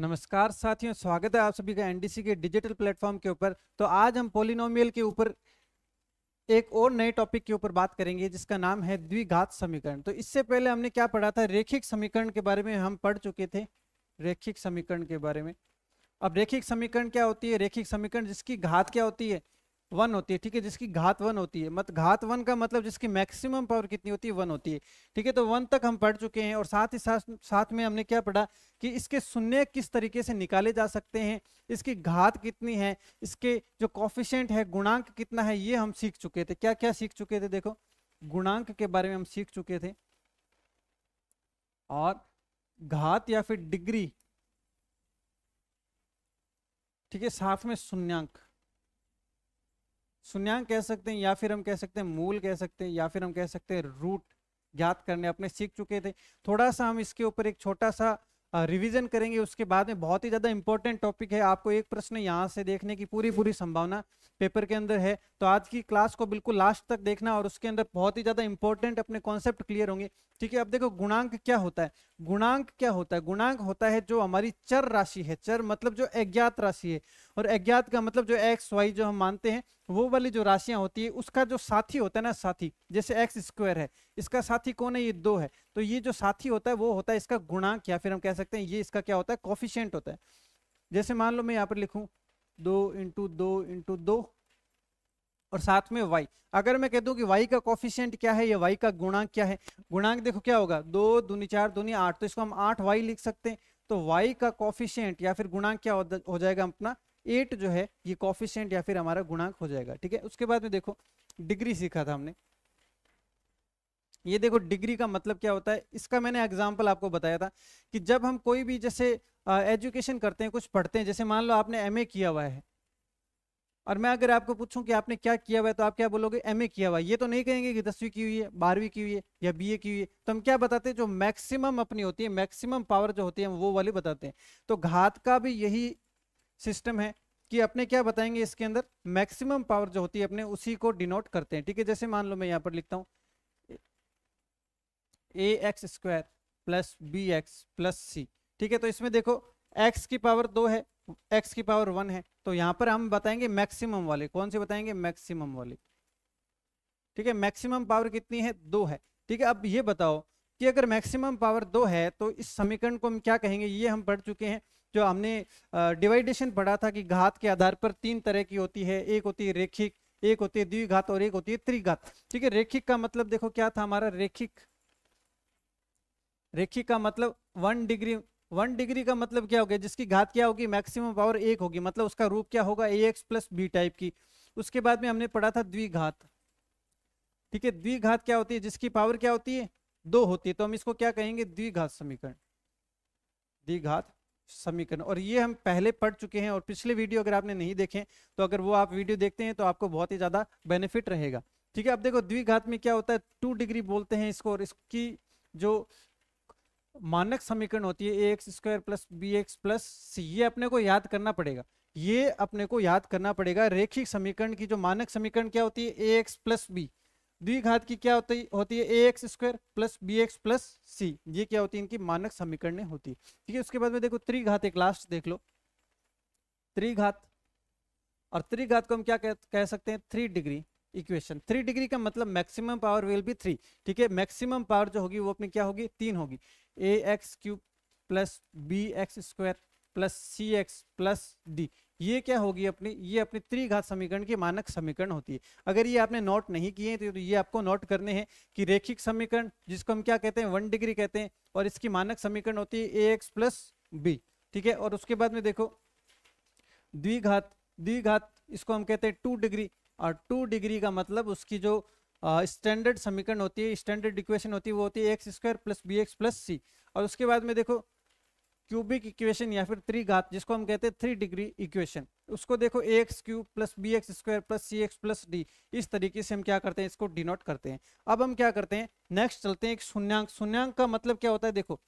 नमस्कार साथियों स्वागत है आप सभी का एनडीसी के डिजिटल प्लेटफॉर्म के ऊपर तो आज हम पोलिनोमियल के ऊपर एक और नए टॉपिक के ऊपर बात करेंगे जिसका नाम है द्विघात समीकरण तो इससे पहले हमने क्या पढ़ा था रेखिक समीकरण के बारे में हम पढ़ चुके थे रेखिक समीकरण के बारे में अब रेखिक समीकरण क्या होती है रेखिक समीकरण जिसकी घात क्या होती है वन होती है ठीक है जिसकी घात वन होती है मत घात वन का मतलब जिसकी मैक्सिमम पावर कितनी होती है वन होती है ठीक है तो वन तक हम पढ़ चुके हैं और साथ ही साथ साथ में हमने क्या पढ़ा कि इसके शून्य किस तरीके से निकाले जा सकते हैं इसकी घात कितनी है इसके जो कॉफिशेंट है गुणांक कितना है ये हम सीख चुके थे क्या क्या सीख चुके थे देखो गुणांक के बारे में हम सीख चुके थे और घात या फिर डिग्री ठीक है साथ में शून्यंक शून्यांक कह सकते हैं या फिर हम कह सकते हैं मूल कह सकते हैं या फिर हम कह सकते हैं रूट ज्ञात करने अपने सीख चुके थे थोड़ा सा हम इसके ऊपर एक छोटा सा रिवीजन करेंगे उसके बाद में बहुत ही ज़्यादा इंपॉर्टेंट टॉपिक है आपको एक प्रश्न यहाँ से देखने की पूरी पूरी संभावना पेपर के अंदर है तो आज की क्लास को बिल्कुल लास्ट तक देखना और उसके अंदर बहुत ही ज़्यादा इंपॉर्टेंट अपने कॉन्सेप्ट क्लियर होंगे ठीक है अब देखो गुणांक क्या होता है गुणांक क्या होता है गुणांक होता है जो हमारी चर राशि है चर मतलब जो अज्ञात राशि है और अज्ञात का मतलब जो एक्स वाई जो हम मानते हैं वो वाली जो राशियां होती है उसका जो साथी होता है ना साथी जैसे एक्स स्क्वायर है इसका साथी कौन है ये दो है तो ये जो साथी होता है वो होता है इसका गुणांक या फिर हम कह सकते हैं ये इसका क्या होता है कॉफिशियंट होता है जैसे मान लो मैं यहाँ पर लिखूँ दो इंटू दो इंटू दो और साथ में y अगर मैं कह दूं कि y का कॉफिशियंट क्या है या y का गुणांक क्या है गुणांक देखो क्या होगा दो दूनी चार दूनी आठ तो इसको हम आठ वाई लिख सकते हैं तो y का कॉफिशियंट या फिर गुणांक क्या हो जाएगा अपना एट जो है ये कॉफिशेंट या फिर हमारा गुणांक हो जाएगा ठीक है उसके बाद में देखो डिग्री सीखा था हमने ये देखो डिग्री का मतलब क्या होता है इसका मैंने एग्जाम्पल आपको बताया था कि जब हम कोई भी जैसे एजुकेशन करते हैं कुछ पढ़ते हैं जैसे मान लो आपने एम किया हुआ है और मैं अगर आपको पूछूं कि आपने क्या किया हुआ है तो आप क्या बोलोगे एमए किया हुआ है ये तो नहीं कहेंगे कि दसवीं की हुई है बारहवीं की हुई है या बीए की हुई है तो हम क्या बताते हैं जो मैक्सिमम अपनी होती है मैक्सिमम पावर जो होती है हम वो वाली बताते हैं तो घात का भी यही सिस्टम है कि अपने क्या बताएंगे इसके अंदर मैक्सिमम पावर जो होती है अपने उसी को डिनोट करते हैं ठीक है जैसे मान लो मैं यहाँ पर लिखता हूँ A x square plus B x plus C ठीक है तो इसमें देखो एक्स की पावर दो है एक्स की पावर वन है तो यहाँ पर हम बताएंगे मैक्सिमम वाले कौन से बताएंगे मैक्सिमम वाले ठीक है मैक्सिमम पावर कितनी है दो है ठीक है अब ये बताओ कि अगर मैक्सिमम पावर दो है तो इस समीकरण को हम क्या कहेंगे ये हम पढ़ चुके हैं जो हमने डिवाइडेशन पढ़ा था कि घात के आधार पर तीन तरह की होती है एक होती है रेखिक एक होती है द्विघात और एक होती है त्रिघात ठीक है रेखिक का मतलब देखो क्या था हमारा रेखिक रेखिक का मतलब वन डिग्री वन डिग्री का मतलब क्या हो गया जिसकी घात क्या होगी मैक्सिमम पावर एक होगी मतलब उसका रूप क्या होगा A X plus B type की उसके बाद में हमने पढ़ा था द्विघात ठीक है द्विघात क्या होती है जिसकी पावर क्या होती है दो होती है तो हम इसको क्या कहेंगे द्विघात समीकरण द्विघात समीकरण और ये हम पहले पढ़ चुके हैं और पिछले वीडियो अगर आपने नहीं देखे तो अगर वो आप वीडियो देखते हैं तो आपको बहुत ही ज़्यादा बेनिफिट रहेगा ठीक है अब देखो द्विघात में क्या होता है टू डिग्री बोलते हैं इसको और इसकी जो मानक समीकरण होती है ए x square plus B x plus सी ये अपने को याद करना पड़ेगा ये अपने को याद करना पड़ेगा रेखिक समीकरण की जो मानक समीकरण क्या होती है ए एक्स प्लस बी द्विघात की क्या होती होती है ए x square plus B x plus सी ये क्या होती है इनकी मानक समीकरण होती है ठीक है उसके बाद में देखो त्रिघात एक लास्ट देख लो त्रिघात और त्रिघात को हम क्या कह, कह सकते हैं three degree equation three degree का मतलब maximum power will be three ठीक है मैक्सिमम पावर जो होगी वो अपनी क्या होगी तीन होगी A X cube plus B X square plus C X plus D ये क्या होगी अपनी ये अपनी त्रिघात समीकरण की मानक समीकरण होती है अगर ये आपने नोट नहीं किए तो ये आपको नोट करने हैं कि रेखिक समीकरण जिसको हम क्या कहते हैं वन डिग्री कहते हैं और इसकी मानक समीकरण होती है ए एक्स प्लस बी ठीक है और उसके बाद में देखो द्विघात द्विघात इसको हम कहते हैं टू डिग्री और टू डिग्री का मतलब उसकी जो स्टैंडर्ड समीकरण होती है स्टैंडर्ड इक्वेशन होती है वो होती है x square plus B x plus C और उसके बाद में देखो क्यूबिक इक्वेशन या फिर थ्री घात जिसको हम कहते हैं थ्री डिग्री इक्वेशन उसको देखो A X cube plus B X square plus C X plus D इस तरीके से हम क्या करते हैं इसको डिनोट करते हैं अब हम क्या करते हैं नेक्स्ट चलते हैं एक शून्यंक का मतलब क्या होता है देखो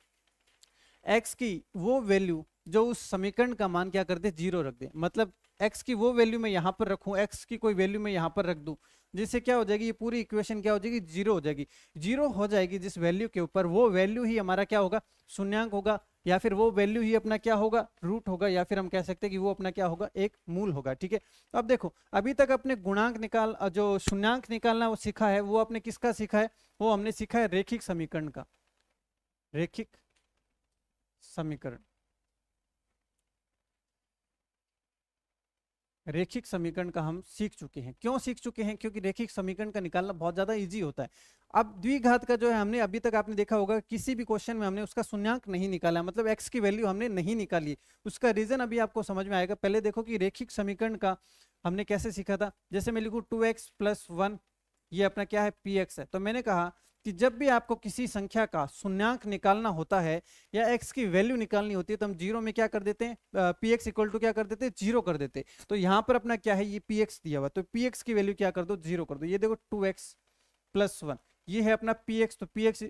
एक्स की वो वैल्यू जो उस समीकरण का मान क्या कर दे जीरो रख दे मतलब एक्स की वो वैल्यू मैं यहाँ पर रखूँ एक्स की कोई वैल्यू मैं यहाँ पर रख दूँ जिससे क्या हो जाएगी ये पूरी इक्वेशन क्या हो जाएगी जीरो हो जाएगी जीरो हो जाएगी जिस वैल्यू के ऊपर वो वैल्यू ही हमारा क्या होगा शून्यंक होगा या फिर वो वैल्यू ही अपना क्या होगा रूट होगा या फिर हम कह सकते हैं कि वो अपना क्या होगा एक मूल होगा ठीक है तो अब देखो अभी तक अपने गुणांक निकाल जो शून्यंक निकालना वो सीखा है वो आपने किसका सीखा है वो हमने सीखा है रेखिक समीकरण का रेखिक समीकरण रेखिक समीकरण का हम सीख चुके हैं क्यों सीख चुके हैं क्योंकि रेखिक समीकरण का निकालना बहुत ज़्यादा ईजी होता है अब द्विघात का जो है हमने अभी तक आपने देखा होगा किसी भी क्वेश्चन में हमने उसका शून्यंक नहीं निकाला मतलब एक्स की वैल्यू हमने नहीं निकाली उसका रीजन अभी आपको समझ में आएगा पहले देखो कि रेखिक समीकरण का हमने कैसे सीखा था जैसे मैं लिखू टू एक्स प्लस वन ये अपना क्या है पी एक्स है तो मैंने कहा कि जब भी आपको किसी संख्या का शून्यांक निकालना होता है या x की वैल्यू निकालनी होती है तो हम जीरो में क्या कर देते हैं पी एक्स इक्वल टू क्या कर देते हैं जीरो कर देते हैं तो यहाँ पर अपना क्या है ये पी एक्स दिया हुआ तो पी एक्स की वैल्यू क्या कर दो जीरो कर दो ये देखो टू एक्स प्लस वन ये है अपना पी एक्स तो P X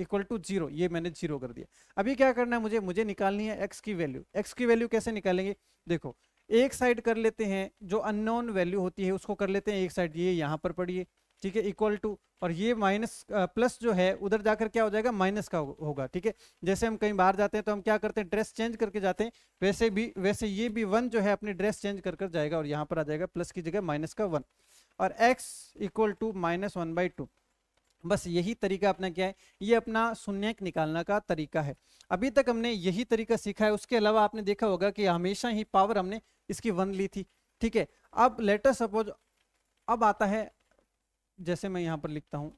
equal to zero ये मैंने जीरो कर दिया अभी क्या करना है मुझे मुझे निकालनी है एक्स की वैल्यू एक्स की वैल्यू कैसे निकालेंगे देखो एक साइड कर लेते हैं जो अननोन वैल्यू होती है उसको कर लेते हैं एक साइड ये यहाँ पर पढ़िए ठीक है इक्वल टू और ये माइनस प्लस जो है उधर जाकर क्या हो जाएगा माइनस का होगा ठीक है जैसे हम कहीं बाहर जाते हैं तो हम क्या करते हैं ड्रेस चेंज करके जाते हैं वैसे भी वैसे ये भी वन जो है अपनी ड्रेस चेंज कर कर जाएगा और यहाँ पर आ जाएगा प्लस की जगह माइनस का वन और x equal to minus one by two बस यही तरीका अपना क्या है ये अपना शून्यक निकालना का तरीका है अभी तक हमने यही तरीका सीखा है उसके अलावा आपने देखा होगा कि हमेशा ही पावर हमने इसकी वन ली थी ठीक है अब लेटर सपोज अब आता है जैसे मैं यहां पर लिखता हूं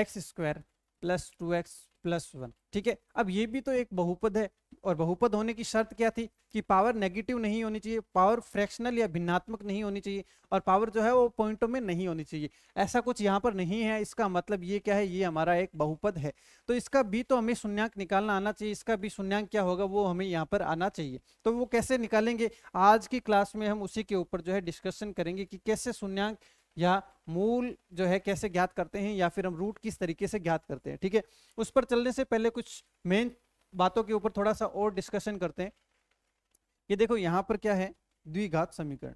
X square plus two x plus one ठीक है अब ये भी तो एक बहुपद है और बहुपद होने की शर्त क्या थी कि पावर नेगेटिव नहीं होनी चाहिए पावर फ्रैक्शनल या भिन्नात्मक नहीं होनी चाहिए और पावर जो है वो पॉइंटों में नहीं होनी चाहिए ऐसा कुछ यहाँ पर नहीं है इसका मतलब ये क्या है ये हमारा एक बहुपद है तो इसका भी तो हमें शून्यांक निकालना आना चाहिए इसका भी शून्यांक क्या होगा वो हमें यहाँ पर आना चाहिए तो वो कैसे निकालेंगे आज की क्लास में हम उसी के ऊपर जो है डिस्कशन करेंगे कि कैसे शून्यांक या मूल जो है कैसे ज्ञात करते हैं या फिर हम रूट किस तरीके से ज्ञात करते हैं ठीक है उस पर चलने से पहले कुछ मेन बातों के ऊपर थोड़ा सा और डिस्कशन करते हैं ये देखो यहां पर क्या है द्विघात समीकरण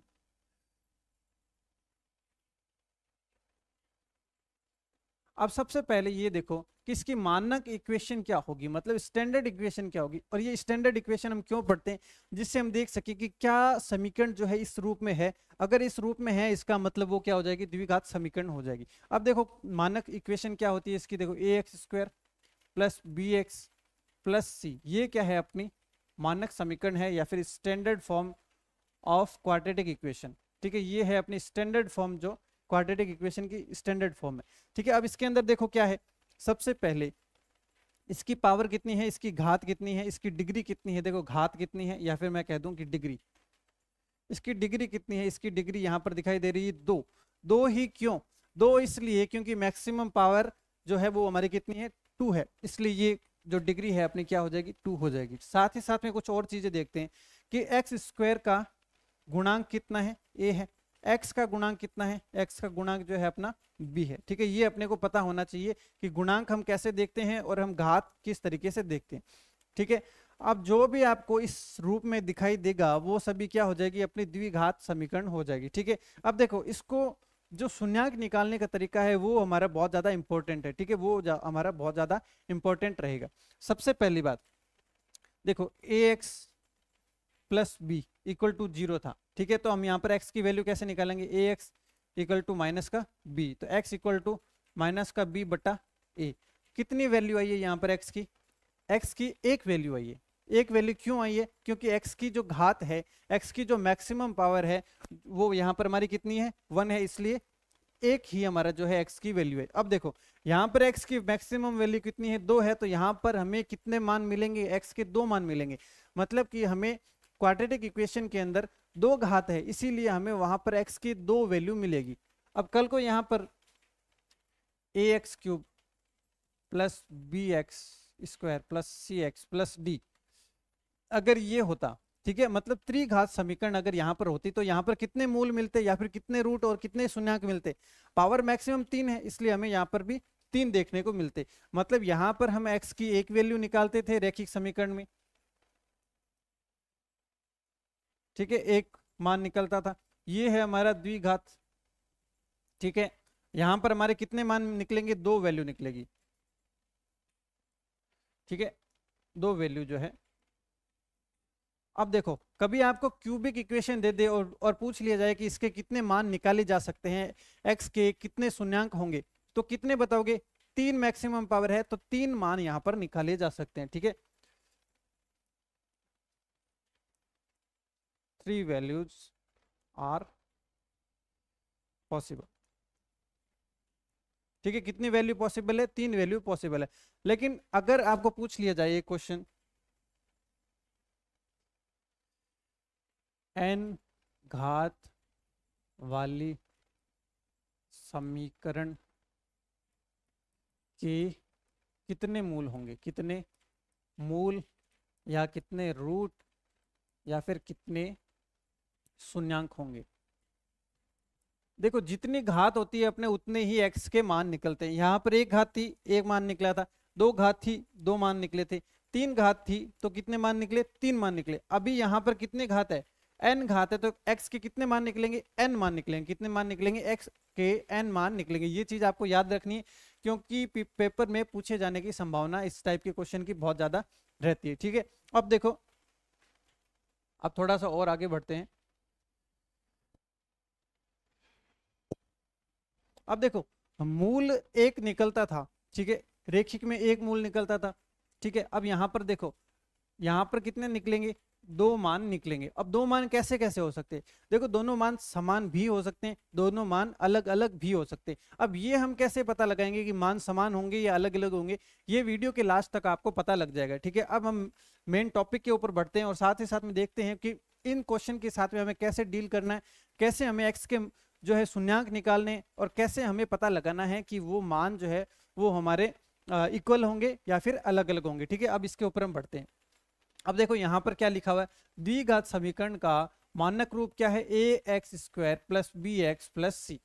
अब सबसे पहले ये देखो कि इसकी मानक इक्वेशन क्या होगी मतलब स्टैंडर्ड इक्वेशन क्या होगी और ये स्टैंडर्ड इक्वेशन हम क्यों पढ़ते हैं जिससे हम देख सके कि क्या समीकरण जो है इस रूप में है अगर इस रूप में है इसका मतलब वो क्या हो जाएगी द्विघात समीकरण हो जाएगी अब देखो मानक इक्वेशन क्या होती है इसकी देखो A x square plus B x plus सी ये क्या है अपनी मानक समीकरण है या फिर standard form of quadratic equation ठीक है ये है अपनी स्टैंडर्ड फॉर्म जो क्वाड्रेटिक इक्वेशन की स्टैंडर्ड फॉर्म है ठीक है अब इसके अंदर देखो क्या है सबसे पहले इसकी पावर कितनी है इसकी घात कितनी है इसकी डिग्री कितनी है देखो घात कितनी है या फिर मैं कह दूं कि डिग्री इसकी डिग्री कितनी है इसकी डिग्री यहाँ पर दिखाई दे रही है दो दो ही क्यों दो इसलिए क्योंकि मैक्सिमम पावर जो है वो हमारी कितनी है टू है इसलिए ये जो डिग्री है अपनी क्या हो जाएगी टू हो जाएगी साथ ही साथ में कुछ और चीजें देखते हैं कि एक्स स्क्वायर का गुणांक कितना है ए है एक्स का गुणांक कितना है एक्स का गुणांक जो है अपना बी है ठीक है ये अपने को पता होना चाहिए कि गुणांक हम कैसे देखते हैं और हम घात किस तरीके से देखते हैं ठीक है अब जो भी आपको इस रूप में दिखाई देगा वो सभी क्या हो जाएगी अपनी द्विघात समीकरण हो जाएगी ठीक है अब देखो इसको जो शून्यंक निकालने का तरीका है वो हमारा बहुत ज़्यादा इंपॉर्टेंट है ठीक है वो हमारा बहुत ज़्यादा इंपॉर्टेंट रहेगा सबसे पहली बात देखो A X plus B equal to zero था ठीक है तो हम यहाँ पर एक्स की वैल्यू कैसे निकालेंगे A X equal to minus का बी तो एक्स इक्वल टू माइनस का बी बटा ए कितनी वैल्यू आई है यहाँ पर एक्स की एक्स की एक वैल्यू आई है एक वैल्यू क्यों आई है क्योंकि एक्स की जो घात है एक्स की जो मैक्सिमम पावर है वो यहाँ पर हमारी कितनी है वन है इसलिए एक ही हमारा जो है एक्स की वैल्यू है अब देखो यहाँ पर एक्स की मैक्सिमम वैल्यू कितनी है दो है तो यहाँ पर हमें कितने मान मिलेंगे एक्स के दो मान मिलेंगे मतलब कि हमें क्वाड्रेटिक इक्वेशन के अंदर दो घात है इसीलिए हमें वहां पर एक्स की दो वैल्यू मिलेगी अब कल को यहाँ पर A X cube plus B X square plus C X plus D अगर ये होता ठीक है मतलब त्रिघात समीकरण अगर यहाँ पर होती तो यहाँ पर कितने मूल मिलते या फिर कितने रूट और कितने शून्यक मिलते पावर मैक्सिमम तीन है इसलिए हमें यहाँ पर भी तीन देखने को मिलते मतलब यहाँ पर हम एक्स की एक वैल्यू निकालते थे रैखिक समीकरण में ठीक है एक मान निकलता था ये है हमारा द्विघात ठीक है यहां पर हमारे कितने मान निकलेंगे दो वैल्यू निकलेगी ठीक है दो वैल्यू जो है अब देखो कभी आपको क्यूबिक इक्वेशन दे दे और, और पूछ लिया जाए कि इसके कितने मान निकाले जा सकते हैं एक्स के कितने शून्यंक होंगे तो कितने बताओगे तीन मैक्सिमम पावर है तो तीन मान यहां पर निकाले जा सकते हैं ठीक है थ्री वैल्यूज आर पॉसिबल ठीक है कितनी वैल्यू पॉसिबल है तीन वैल्यू पॉसिबल है लेकिन अगर आपको पूछ लिया जाए ये क्वेश्चन एन घात वाली समीकरण के कितने मूल होंगे कितने मूल या कितने रूट या फिर कितने शून्यंक होंगे देखो जितनी घात होती है अपने उतने ही एक्स के मान निकलते हैं यहाँ पर एक घात थी एक मान निकला था दो घात थी दो मान निकले थे तीन घात थी तो कितने मान निकले तीन मान निकले अभी यहाँ पर कितने घात है एन घात है तो एक्स के कितने मान निकलेंगे एन मान निकलेंगे कितने मान निकलेंगे एक्स के एन मान निकलेंगे ये चीज आपको याद रखनी है क्योंकि पेपर में पूछे जाने की संभावना इस टाइप के क्वेश्चन की बहुत ज्यादा रहती है ठीक है अब देखो अब थोड़ा सा और आगे बढ़ते हैं अब देखो मूल एक निकलता था ठीक है रेखिक में एक मूल निकलता था ठीक है अब यहां पर देखो यहां पर कितने निकलेंगे दो मान निकलेंगे अब दो मान कैसे कैसे हो सकते हैं देखो दोनों मान समान भी हो सकते हैं दोनों मान अलग अलग भी हो सकते हैं अब ये हम कैसे पता लगाएंगे कि मान समान होंगे या अलग अलग होंगे ये वीडियो के लास्ट तक आपको पता लग जाएगा ठीक है अब हम मेन टॉपिक के ऊपर बढ़ते हैं और साथ ही साथ में देखते हैं कि इन क्वेश्चन के साथ में हमें कैसे डील करना है कैसे हमें एक्स के जो है शून्यांक निकालने और कैसे हमें पता लगाना है कि वो मान जो है वो हमारे इक्वल होंगे या फिर अलग अलग होंगे ठीक है अब इसके ऊपर हम बढ़ते हैं अब देखो यहाँ पर क्या लिखा हुआ है द्विघात समीकरण का मानक रूप क्या है ए x square plus B x plus c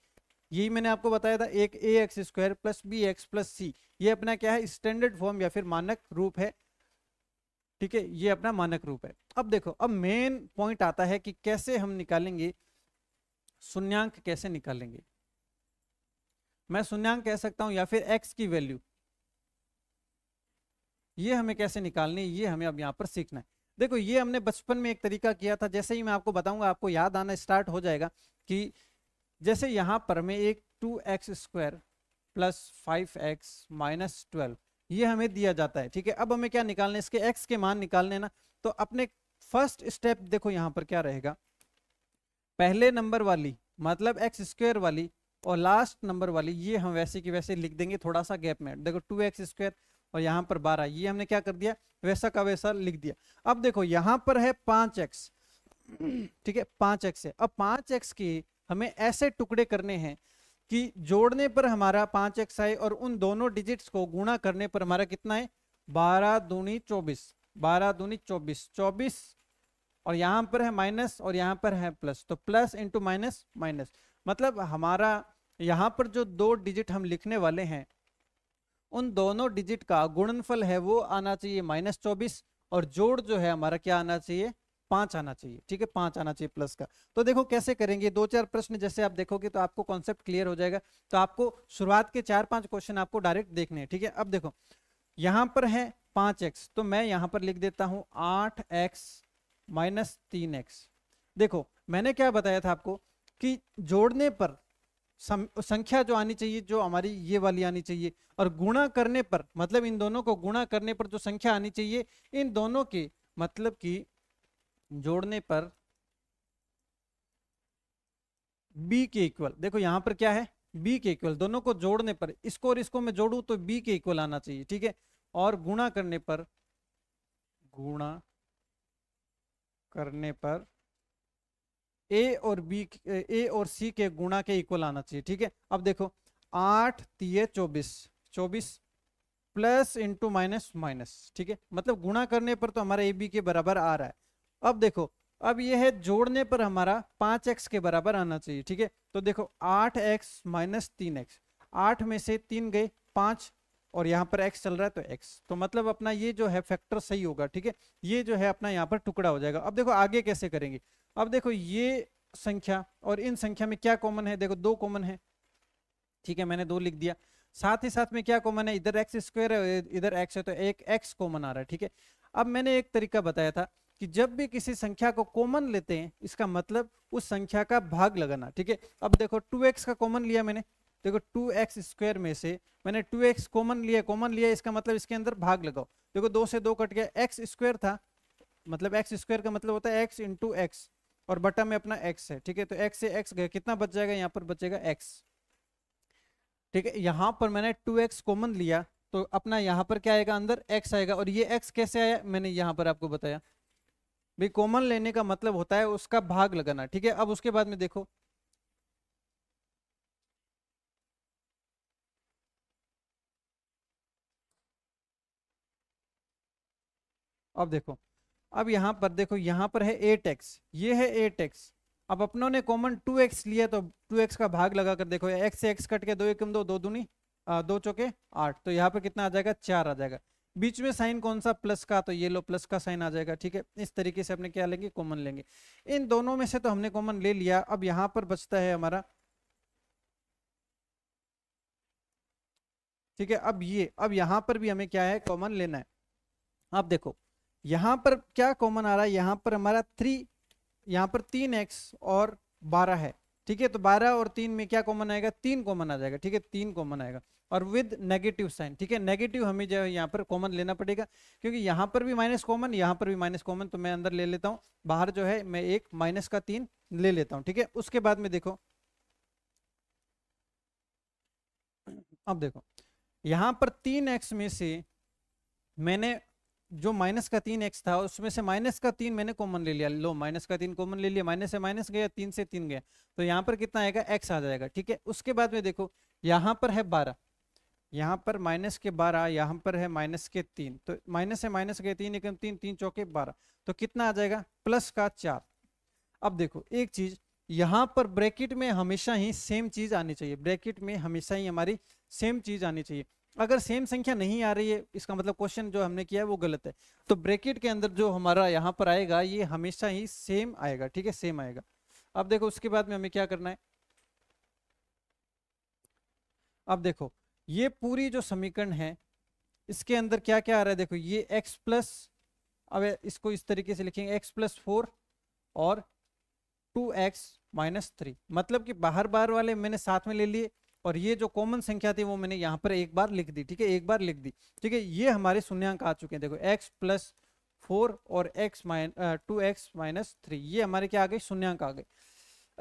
यही मैंने आपको बताया था एक a x square plus B x plus सी ये अपना क्या है स्टैंडर्ड फॉर्म या फिर मानक रूप है ठीक है ये अपना मानक रूप है अब देखो अब मेन पॉइंट आता है कि कैसे हम निकालेंगे शून्यांक कैसे निकालेंगे मैं शून्यांक कह सकता हूं या फिर एक्स की वैल्यू ये हमें कैसे निकालनी है ये हमें अब यहाँ पर सीखना है देखो ये हमने बचपन में एक तरीका किया था जैसे ही मैं आपको बताऊंगा आपको याद आना स्टार्ट हो जाएगा कि जैसे यहाँ पर मैं एक two x square plus five x minus twelve ये हमें दिया जाता है ठीक है अब हमें क्या निकालना है इसके एक्स के मान निकालने ना तो अपने फर्स्ट स्टेप देखो यहाँ पर क्या रहेगा पहले नंबर वाली मतलब एक्स स्क्वायर वाली और लास्ट नंबर वाली ये हम वैसे की वैसे लिख देंगे थोड़ा सा गैप में देखो टू एक्स स्क्वायर और यहाँ पर बारह ये हमने क्या कर दिया वैसा का वैसा लिख दिया अब देखो यहाँ पर है पांच एक्स ठीक है पांच एक्स है अब पांच एक्स के हमें ऐसे टुकड़े करने हैं कि जोड़ने पर हमारा पांच एक्स आए और उन दोनों डिजिट्स को गुणा करने पर हमारा कितना है बारह दूनी चौबीस बारह दूनी चौबीस चौबीस और यहाँ पर है माइनस और यहाँ पर है प्लस तो प्लस इंटू माइनस माइनस मतलब हमारा यहाँ पर जो दो डिजिट हम लिखने वाले हैं उन दोनों डिजिट का गुणनफल है वो आना चाहिए माइनस चौबीस और जोड़ जो है हमारा क्या आना चाहिए पांच आना चाहिए ठीक है पांच आना चाहिए प्लस का तो देखो कैसे करेंगे दो चार प्रश्न जैसे आप देखोगे तो आपको कॉन्सेप्ट क्लियर हो जाएगा तो आपको शुरुआत के चार पांच क्वेश्चन आपको डायरेक्ट देखने हैं ठीक है अब देखो यहां पर है पांच एक्स तो मैं यहां पर लिख देता हूं आठ एक्स माइनस तीन एक्स देखो मैंने क्या बताया था आपको कि जोड़ने पर संख्या जो आनी चाहिए जो हमारी ये वाली आनी चाहिए और गुणा करने पर मतलब इन दोनों को गुणा करने पर जो संख्या आनी चाहिए इन दोनों के मतलब कि जोड़ने पर बी के इक्वल देखो यहां पर क्या है बी के इक्वल दोनों को जोड़ने पर इसको और इसको मैं जोड़ू तो बी के इक्वल आना चाहिए ठीक है और गुणा करने पर गुणा करने पर ए और बी ए और सी के गुणा के इक्वल आना चाहिए ठीक है अब देखो आठ तीय चौबीस चौबीस प्लस इंटू माइनस माइनस ठीक है मतलब गुणा करने पर तो हमारा ए बी के बराबर आ रहा है अब देखो अब यह है जोड़ने पर हमारा पांच एक्स के बराबर आना चाहिए ठीक है तो देखो आठ एक्स माइनस तीन एक्स आठ में से तीन गए पांच और यहाँ पर x चल रहा है तो x तो मतलब अपना ये जो है फैक्टर सही होगा ठीक है ये जो है अपना यहाँ पर टुकड़ा हो जाएगा अब देखो आगे कैसे करेंगे अब देखो ये संख्या और इन संख्या में क्या कॉमन है देखो दो कॉमन है ठीक है मैंने दो लिख दिया साथ ही साथ में क्या कॉमन है इधर एक्स स्क्वायर है इधर एक्स है तो एक एक्स कॉमन आ रहा है ठीक है अब मैंने एक तरीका बताया था कि जब भी किसी संख्या को कॉमन लेते हैं इसका मतलब उस संख्या का भाग लगाना ठीक है अब देखो एक्स का कॉमन लिया मैंने देखो टू एक्स स्क्वायर में से मैंने टू एक्स कॉमन लिया कॉमन लिया इसका मतलब इसके अंदर भाग लगाओ देखो दो से दो कट गया एक्स स्क्वायर था मतलब एक्स स्क्वायर का मतलब होता है एक्स इंटू एक्स और बटा में अपना एक्स है ठीक है तो एक्स से एक्स गया कितना बच जाएगा यहाँ पर बचेगा एक्स ठीक है यहाँ पर मैंने टू एक्स कॉमन लिया तो अपना यहाँ पर क्या आएगा अंदर एक्स आएगा और ये एक्स कैसे आया मैंने यहाँ पर आपको बताया भाई कॉमन लेने का मतलब होता है उसका भाग लगाना ठीक है अब उसके बाद में देखो अब देखो अब यहाँ पर देखो यहाँ पर है एट एक्स ये है एट एक्स अब अपनों ने कॉमन टू एक्स लिया तो टू एक्स का भाग लगा कर देखो एक्स से एक्स कट के दो एक दो दो दूनी दो चौके आठ तो यहाँ पर कितना आ जाएगा चार आ जाएगा बीच में साइन कौन सा प्लस का तो ये लो प्लस का साइन आ जाएगा ठीक है इस तरीके से अपने क्या लेंगे कॉमन लेंगे इन दोनों में से तो हमने कॉमन ले लिया अब यहाँ पर बचता है हमारा ठीक है अब ये अब यहाँ पर भी हमें क्या है कॉमन लेना है आप देखो यहाँ पर क्या कॉमन आ रहा है यहाँ पर हमारा थ्री यहाँ पर तीन एक्स और बारह है ठीक है तो बारह और तीन में क्या कॉमन आएगा तीन कॉमन आ जाएगा ठीक है तीन कॉमन आएगा और विद नेगेटिव साइन ठीक है नेगेटिव हमें जो यहाँ पर कॉमन लेना पड़ेगा क्योंकि यहाँ पर भी माइनस कॉमन यहाँ पर भी माइनस कॉमन तो मैं अंदर ले लेता हूँ बाहर जो है मैं एक माइनस का तीन ले लेता हूँ ठीक है उसके बाद में देखो अब देखो यहाँ पर तीन एक्स में से मैंने जो माइनस का तीन एक्स था उसमें से माइनस का तीन मैंने कॉमन ले लिया लो माइनस का तीन कॉमन ले लिया माइनस से माइनस गया तीन से तीन गया तो यहाँ पर कितना आएगा एक्स आ जाएगा ठीक है उसके बाद में देखो यहाँ पर है बारह यहाँ पर माइनस के बारह यहाँ पर है माइनस के तीन तो माइनस से माइनस गए तीन एकम तीन तीन चौके बारह तो कितना आ जाएगा प्लस का चार अब देखो एक चीज यहाँ पर ब्रैकेट में हमेशा ही सेम चीज आनी चाहिए ब्रैकेट में हमेशा ही हमारी सेम चीज आनी चाहिए अगर सेम संख्या नहीं आ रही है इसका मतलब क्वेश्चन जो हमने किया है वो गलत है तो ब्रैकेट के अंदर जो हमारा यहाँ पर आएगा ये हमेशा ही सेम आएगा ठीक है सेम आएगा अब देखो उसके बाद में हमें क्या करना है अब देखो ये पूरी जो समीकरण है इसके अंदर क्या क्या आ रहा है देखो ये x प्लस अब इसको इस तरीके से लिखेंगे x प्लस फोर और टू एक्स माइनस थ्री मतलब कि बाहर बाहर वाले मैंने साथ में ले लिए और ये जो कॉमन संख्या थी वो मैंने यहाँ पर एक बार लिख दी ठीक है एक बार लिख दी ठीक है ये हमारे शून्यंक आ चुके हैं देखो एक्स प्लस फोर और x minus two x minus three ये हमारे क्या आ गए शून्यंक आ गए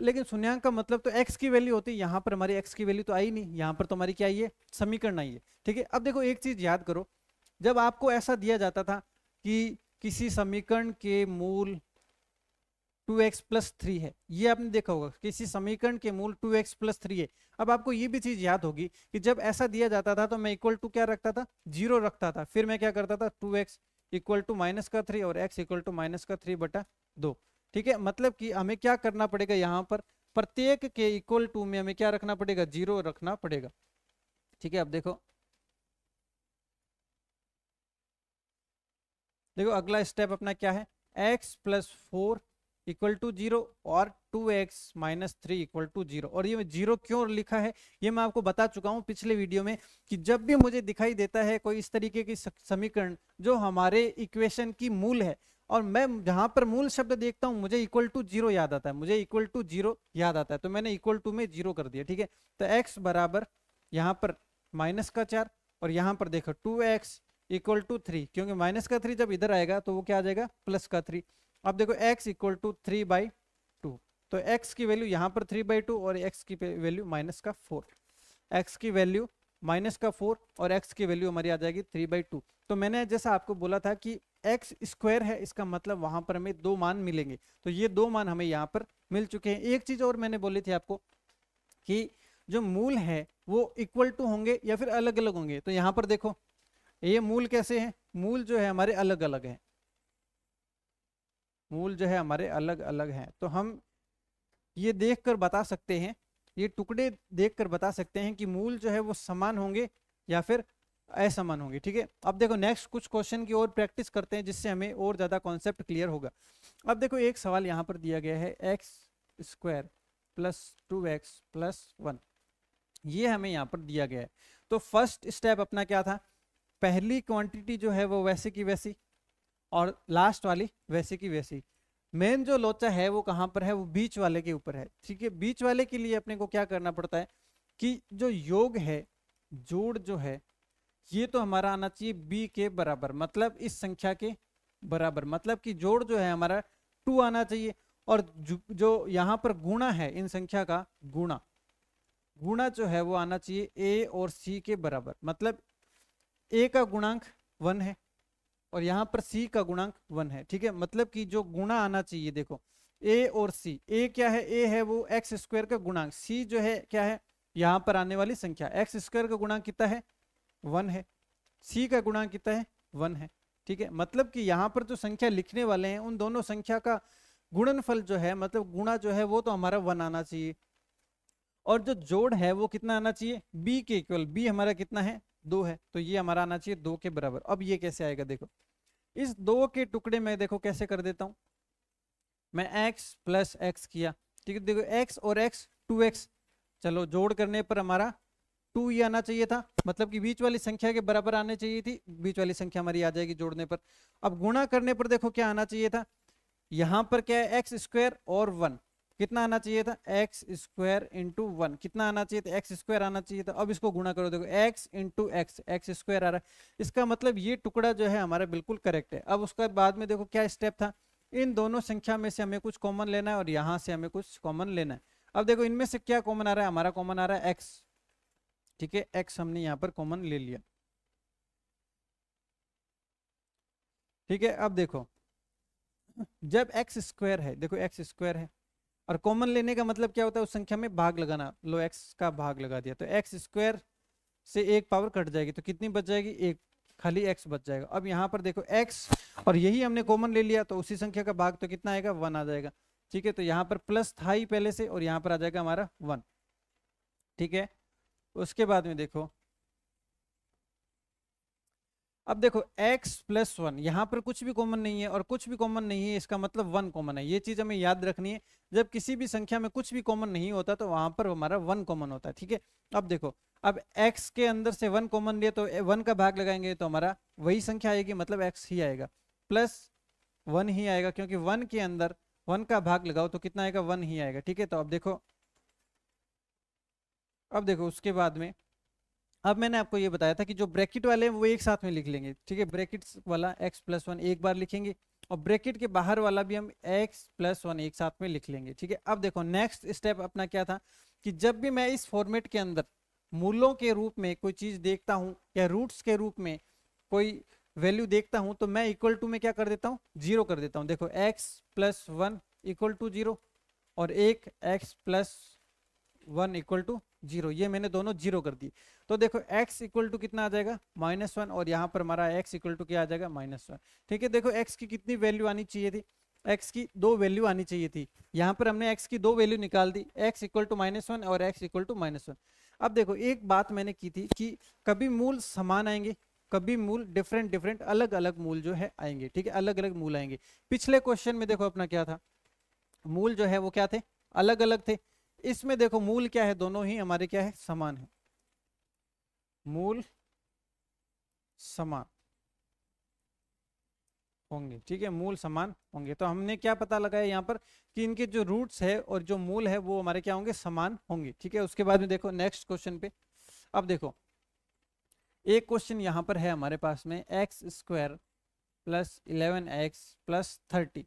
लेकिन शून्यंक का मतलब तो एक्स की वैल्यू होती है यहाँ पर हमारी एक्स की वैल्यू तो आई नहीं यहाँ पर तो हमारी क्या आई है समीकरण आई है ठीक है अब देखो एक चीज याद करो जब आपको ऐसा दिया जाता था कि किसी समीकरण के मूल टू एक्स प्लस थ्री है ये आपने देखा होगा किसी समीकरण के मूल टू एक्स प्लस थ्री है अब आपको ये भी चीज़ याद होगी कि जब ऐसा दिया जाता था तो मैं इक्वल टू क्या रखता था जीरो रखता था फिर मैं क्या करता था two x equal to minus का थ्री और एक्स इक्वल टू माइनस का थ्री बटा दो ठीक है मतलब कि हमें क्या करना पड़ेगा यहाँ पर प्रत्येक के इक्वल टू में हमें क्या रखना पड़ेगा जीरो रखना पड़ेगा ठीक है अब देखो देखो अगला स्टेप अपना क्या है x plus four equal to zero और two x minus three equal to zero और ये जीरो क्यों लिखा है ये मैं आपको बता चुका हूँ पिछले वीडियो में कि जब भी मुझे दिखाई देता है कोई इस तरीके की समीकरण जो हमारे इक्वेशन की मूल है और मैं जहां पर मूल शब्द देखता हूँ मुझे इक्वल टू जीरो याद आता है मुझे इक्वल टू जीरो याद आता है तो मैंने इक्वल टू में जीरो कर दिया ठीक है तो एक्स बराबर यहाँ पर माइनस का चार और यहाँ पर देखो two x equal to three क्योंकि माइनस का थ्री जब इधर आएगा तो वो क्या आ जाएगा प्लस का थ्री अब देखो x equal to three by two तो x की वैल्यू यहाँ पर थ्री बाई टू और x की वैल्यू माइनस का फोर x की वैल्यू माइनस का फोर और x की वैल्यू हमारी आ जाएगी थ्री बाई टू तो मैंने जैसा आपको बोला था कि x स्क्वायर है इसका मतलब वहां पर हमें दो मान मिलेंगे तो ये दो मान हमें यहाँ पर मिल चुके हैं एक चीज और मैंने बोली थी आपको कि जो मूल है वो इक्वल टू होंगे या फिर अलग अलग होंगे तो यहाँ पर देखो ये मूल कैसे है मूल जो है हमारे अलग अलग है मूल जो है हमारे अलग अलग हैं तो हम ये देख कर बता सकते हैं ये टुकड़े देख कर बता सकते हैं कि मूल जो है वो समान होंगे या फिर असमान होंगे ठीक है अब देखो नेक्स्ट कुछ क्वेश्चन की और प्रैक्टिस करते हैं जिससे हमें और ज़्यादा कॉन्सेप्ट क्लियर होगा अब देखो एक सवाल यहाँ पर दिया गया है x square plus two x plus one ये हमें यहाँ पर दिया गया है तो फर्स्ट स्टेप अपना क्या था पहली क्वांटिटी जो है वो वैसे की वैसी और लास्ट वाली वैसे की वैसी मेन जो लोचा है वो कहाँ पर है वो बीच वाले के ऊपर है ठीक है बीच वाले के लिए अपने को क्या करना पड़ता है कि जो योग है जोड़ जो है ये तो हमारा आना चाहिए बी के बराबर मतलब इस संख्या के बराबर मतलब कि जोड़ जो है हमारा टू आना चाहिए और जो यहाँ पर गुणा है इन संख्या का गुणा गुणा जो है वो आना चाहिए ए और सी के बराबर मतलब ए का गुणांक वन है और यहाँ पर सी का गुणांक वन है ठीक है मतलब कि जो गुणा आना चाहिए देखो ए और सी ए क्या है ए है वो एक्स स्क्वायर का गुणांक सी जो है क्या है यहाँ पर आने वाली संख्या एक्स स्क्वायर का गुणांक कितना है वन है सी का गुणांक कितना है वन है ठीक है मतलब कि यहाँ पर जो संख्या लिखने वाले हैं उन दोनों संख्या का गुणनफल जो है मतलब गुणा जो है वो तो हमारा वन आना चाहिए और जो जोड़ है वो कितना आना चाहिए बी के इक्वल बी हमारा कितना है दो है तो ये हमारा आना चाहिए दो के बराबर अब ये कैसे आएगा देखो इस दो के टुकड़े में देखो कैसे कर देता हूं मैं x प्लस एक्स किया ठीक है देखो x और x एक्स चलो जोड़ करने पर हमारा टू ये आना चाहिए था मतलब कि बीच वाली संख्या के बराबर आने चाहिए थी बीच वाली संख्या हमारी आ जाएगी जोड़ने पर अब गुणा करने पर देखो क्या आना चाहिए था यहां पर क्या है एक्स स्क्वायर और वन कितना आना चाहिए था एक्स स्क्वायर इंटू वन कितना आना चाहिए था एक्स स्क्वायर आना चाहिए था अब इसको गुणा करो देखो x into x x square आ रहा है इसका मतलब ये टुकड़ा जो है हमारा बिल्कुल करेक्ट है अब उसके बाद में देखो क्या स्टेप था इन दोनों संख्या में से हमें कुछ कॉमन लेना है और यहाँ से हमें कुछ कॉमन लेना है अब देखो इनमें से क्या कॉमन आ रहा है हमारा कॉमन आ रहा है एक्स ठीक है एक्स हमने यहाँ पर कॉमन ले लिया ठीक है अब देखो जब एक्स स्क्वायर है देखो एक्स स्क्वायर है और कॉमन लेने का मतलब क्या होता है उस संख्या में भाग लगाना लो एक्स का भाग लगा दिया तो एक्स स्क्वायर से एक पावर कट जाएगी तो कितनी बच जाएगी एक खाली एक्स बच जाएगा अब यहाँ पर देखो एक्स और यही हमने कॉमन ले लिया तो उसी संख्या का भाग तो कितना आएगा वन आ जाएगा ठीक है तो यहाँ पर प्लस था ही पहले से और यहाँ पर आ जाएगा हमारा वन ठीक है उसके बाद में देखो अब देखो x प्लस वन यहाँ पर कुछ भी कॉमन नहीं है और कुछ भी कॉमन नहीं है इसका मतलब वन कॉमन है ये चीज़ हमें याद रखनी है जब किसी भी संख्या में कुछ भी कॉमन नहीं होता तो वहां पर हमारा वन कॉमन होता है ठीक है अब देखो अब x के अंदर से वन कॉमन लिया तो वन का भाग लगाएंगे तो हमारा वही संख्या आएगी मतलब एक्स ही आएगा प्लस वन ही आएगा क्योंकि वन के अंदर वन का भाग लगाओ तो कितना आएगा वन ही आएगा ठीक है तो अब देखो अब देखो उसके बाद में अब मैंने आपको ये बताया था कि जो ब्रैकेट वाले हैं वो एक साथ में लिख लेंगे ठीक है ब्रैकेट वाला x प्लस वन एक बार लिखेंगे और ब्रैकेट के बाहर वाला भी हम x प्लस वन एक साथ में लिख लेंगे ठीक है अब देखो नेक्स्ट स्टेप अपना क्या था कि जब भी मैं इस फॉर्मेट के अंदर मूलों के रूप में कोई चीज़ देखता हूँ या रूट्स के रूप में कोई वैल्यू देखता हूँ तो मैं इक्वल टू में क्या कर देता हूँ जीरो कर देता हूँ देखो x plus one equal to zero और एक x plus one equal to zero ये मैंने दोनों जीरो कर दिए तो देखो x इक्वल टू कितना आ जाएगा माइनस वन और यहाँ पर हमारा x इक्वल टू क्या आ जाएगा माइनस वन ठीक है देखो x की कितनी वैल्यू आनी चाहिए थी x की दो वैल्यू आनी चाहिए थी यहाँ पर हमने x की दो वैल्यू निकाल दी x equal to minus one और x equal to minus one अब देखो एक बात मैंने की थी कि कभी मूल समान आएंगे कभी मूल डिफरेंट डिफरेंट अलग अलग मूल जो है आएंगे ठीक है अलग अलग मूल आएंगे पिछले क्वेश्चन में देखो अपना क्या था मूल जो है वो क्या थे अलग अलग थे इसमें देखो मूल क्या है दोनों ही हमारे क्या है समान है मूल समान होंगे ठीक है मूल समान होंगे तो हमने क्या पता लगाया यहाँ पर कि इनके जो रूट्स है और जो मूल है वो हमारे क्या होंगे समान होंगे ठीक है उसके बाद में देखो नेक्स्ट क्वेश्चन पे अब देखो एक क्वेश्चन यहाँ पर है हमारे पास में x square plus eleven x plus thirty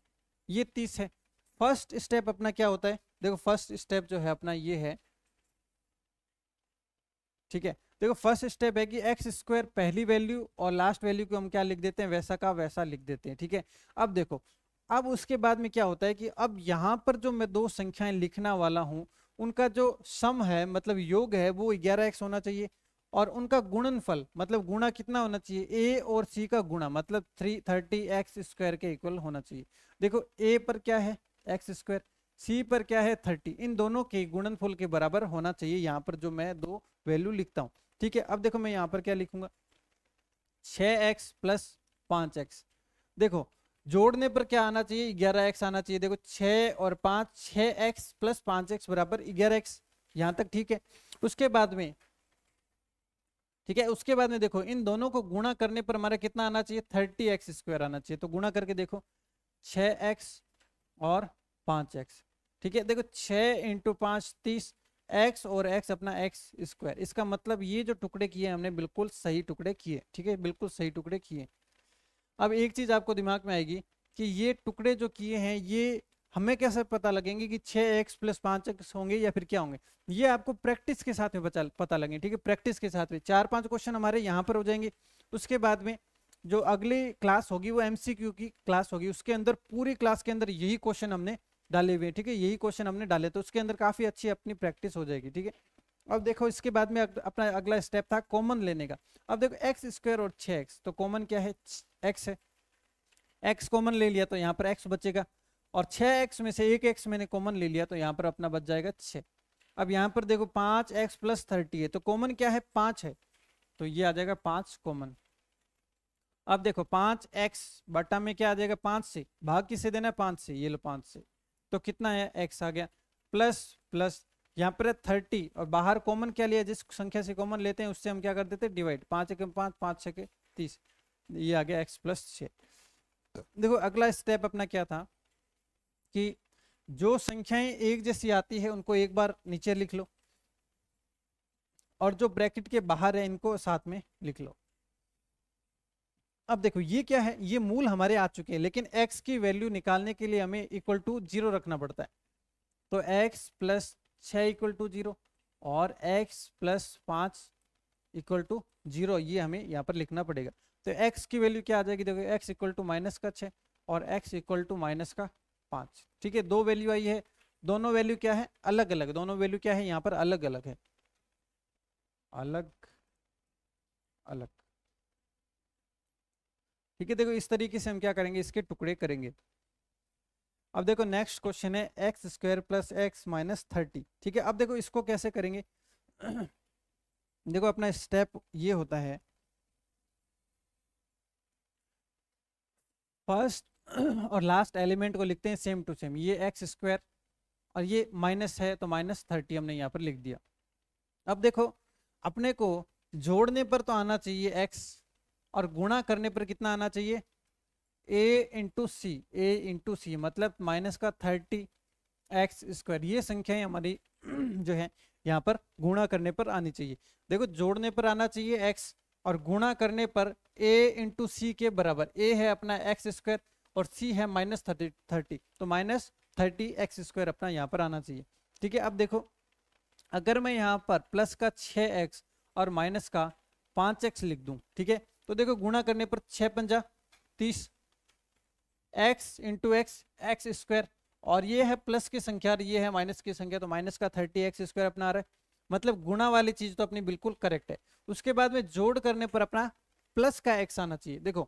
ये तीस है फर्स्ट स्टेप अपना क्या होता है देखो फर्स्ट स्टेप जो है अपना ये है ठीक है देखो फर्स्ट स्टेप है कि एक्स स्क्वायर पहली वैल्यू और लास्ट वैल्यू को हम क्या लिख देते हैं वैसा का वैसा लिख देते हैं ठीक है अब देखो अब उसके बाद में क्या होता है कि अब यहाँ पर जो मैं दो संख्याएं लिखना वाला हूँ उनका जो सम है मतलब योग है वो ग्यारह एक्स होना चाहिए और उनका गुणनफल मतलब गुणा कितना होना चाहिए ए और सी का गुणा मतलब थ्री थर्टी एक्स स्क्वायर के इक्वल होना चाहिए देखो ए पर क्या है एक्स स्क्वायर सी पर क्या है थर्टी इन दोनों के गुणनफल के बराबर होना चाहिए यहाँ पर जो मैं दो वैल्यू लिखता हूँ ठीक है अब देखो मैं यहाँ पर क्या लिखूंगा छ एक्स प्लस पांच एक्स देखो जोड़ने पर क्या आना चाहिए ग्यारह एक्स आना चाहिए देखो छ और पांच छ एक्स प्लस पांच एक्स बराबर ग्यारह एक्स यहाँ तक ठीक है उसके बाद में ठीक है उसके बाद में देखो इन दोनों को गुणा करने पर हमारा कितना आना चाहिए थर्टी एक्स स्क्वायर आना चाहिए तो गुणा करके देखो छ एक्स और पांच एक्स ठीक है देखो छः इंटू पाँच तीस एक्स और एक्स अपना एक्स स्क्वायर इसका मतलब ये जो टुकड़े किए हमने बिल्कुल सही टुकड़े किए ठीक है बिल्कुल सही टुकड़े किए अब एक चीज़ आपको दिमाग में आएगी कि ये टुकड़े जो किए हैं ये हमें कैसे पता लगेंगे कि छः एक्स प्लस पाँच एक्स होंगे या फिर क्या होंगे ये आपको प्रैक्टिस के साथ में बचा पता लगेंगे ठीक है प्रैक्टिस के साथ में चार पांच क्वेश्चन हमारे यहाँ पर हो जाएंगे उसके बाद में जो अगली क्लास होगी वो एमसीक्यू की क्लास होगी उसके अंदर पूरी क्लास के अंदर यही क्वेश्चन हमने डाले हुए ठीक है यही क्वेश्चन हमने डाले तो उसके अंदर काफ़ी अच्छी अपनी प्रैक्टिस हो जाएगी ठीक है अब देखो इसके बाद में अपना अगला स्टेप था कॉमन लेने का अब देखो एक्स स्क्वायर और छ एक्स तो कॉमन क्या है एक्स है एक्स कॉमन ले लिया तो यहाँ पर एक्स बचेगा और छ एक्स में से एक एक्स मैंने कॉमन ले लिया तो यहाँ पर अपना बच जाएगा छ अब यहाँ पर देखो पांच एक्स प्लस थर्टी है तो कॉमन क्या है पांच है तो ये आ जाएगा पांच कॉमन अब देखो पांच एक्स बटा में क्या आ जाएगा पांच से भाग किसे देना है से ये लो पांच से तो कितना है एक्स आ गया प्लस प्लस यहाँ पर थर्टी और बाहर कॉमन क्या लिया जिस संख्या से कॉमन लेते हैं उससे हम क्या कर देते हैं डिवाइड पाँच एक पाँच पाँच छः तीस ये आ गया एक्स प्लस छः देखो अगला स्टेप अपना क्या था कि जो संख्याएं एक जैसी आती है उनको एक बार नीचे लिख लो और जो ब्रैकेट के बाहर है इनको साथ में लिख लो अब देखो ये क्या है ये मूल हमारे आ चुके हैं लेकिन x की वैल्यू निकालने के लिए हमें इक्वल टू जीरो रखना पड़ता है तो x प्लस छः इक्वल टू जीरो और x प्लस पाँच इक्वल टू जीरो ये हमें यहाँ पर लिखना पड़ेगा तो x की वैल्यू क्या आ जाएगी देखो x इक्वल टू माइनस का छः और x इक्वल टू माइनस का पाँच ठीक है दो वैल्यू आई है दोनों वैल्यू क्या है अलग अलग दोनों वैल्यू क्या है यहाँ पर अलग अलग है अलग अलग ठीक है देखो इस तरीके से हम क्या करेंगे इसके टुकड़े करेंगे अब देखो नेक्स्ट क्वेश्चन है x square plus x minus thirty ठीक है अब देखो इसको कैसे करेंगे देखो अपना स्टेप ये होता है फर्स्ट और लास्ट एलिमेंट को लिखते हैं सेम टू सेम ये एक्स स्क्वायर और ये माइनस है तो माइनस थर्टी हमने यहाँ पर लिख दिया अब देखो अपने को जोड़ने पर तो आना चाहिए एक्स और गुणा करने पर कितना आना चाहिए ए इंटू सी ए इंटू सी मतलब माइनस का थर्टी एक्स स्क्वायर ये संख्याएं हमारी जो है यहाँ पर गुणा करने पर आनी चाहिए देखो जोड़ने पर आना चाहिए एक्स और गुणा करने पर ए इंटू सी के बराबर ए है अपना एक्स स्क्वायर और सी है माइनस थर्टी थर्टी तो माइनस थर्टी एक्स स्क्वायर अपना यहाँ पर आना चाहिए ठीक है अब देखो अगर मैं यहाँ पर प्लस का छ एक्स और माइनस का पाँच एक्स लिख दूँ ठीक है तो देखो गुणा करने पर छः पंजा तीस x into x x square और ये है प्लस की संख्या ये है माइनस की संख्या तो माइनस का थर्टी एक्स स्क्वायर अपना आ रहा है मतलब गुणा वाली चीज तो अपनी बिल्कुल करेक्ट है उसके बाद में जोड़ करने पर अपना प्लस का एक्स आना चाहिए देखो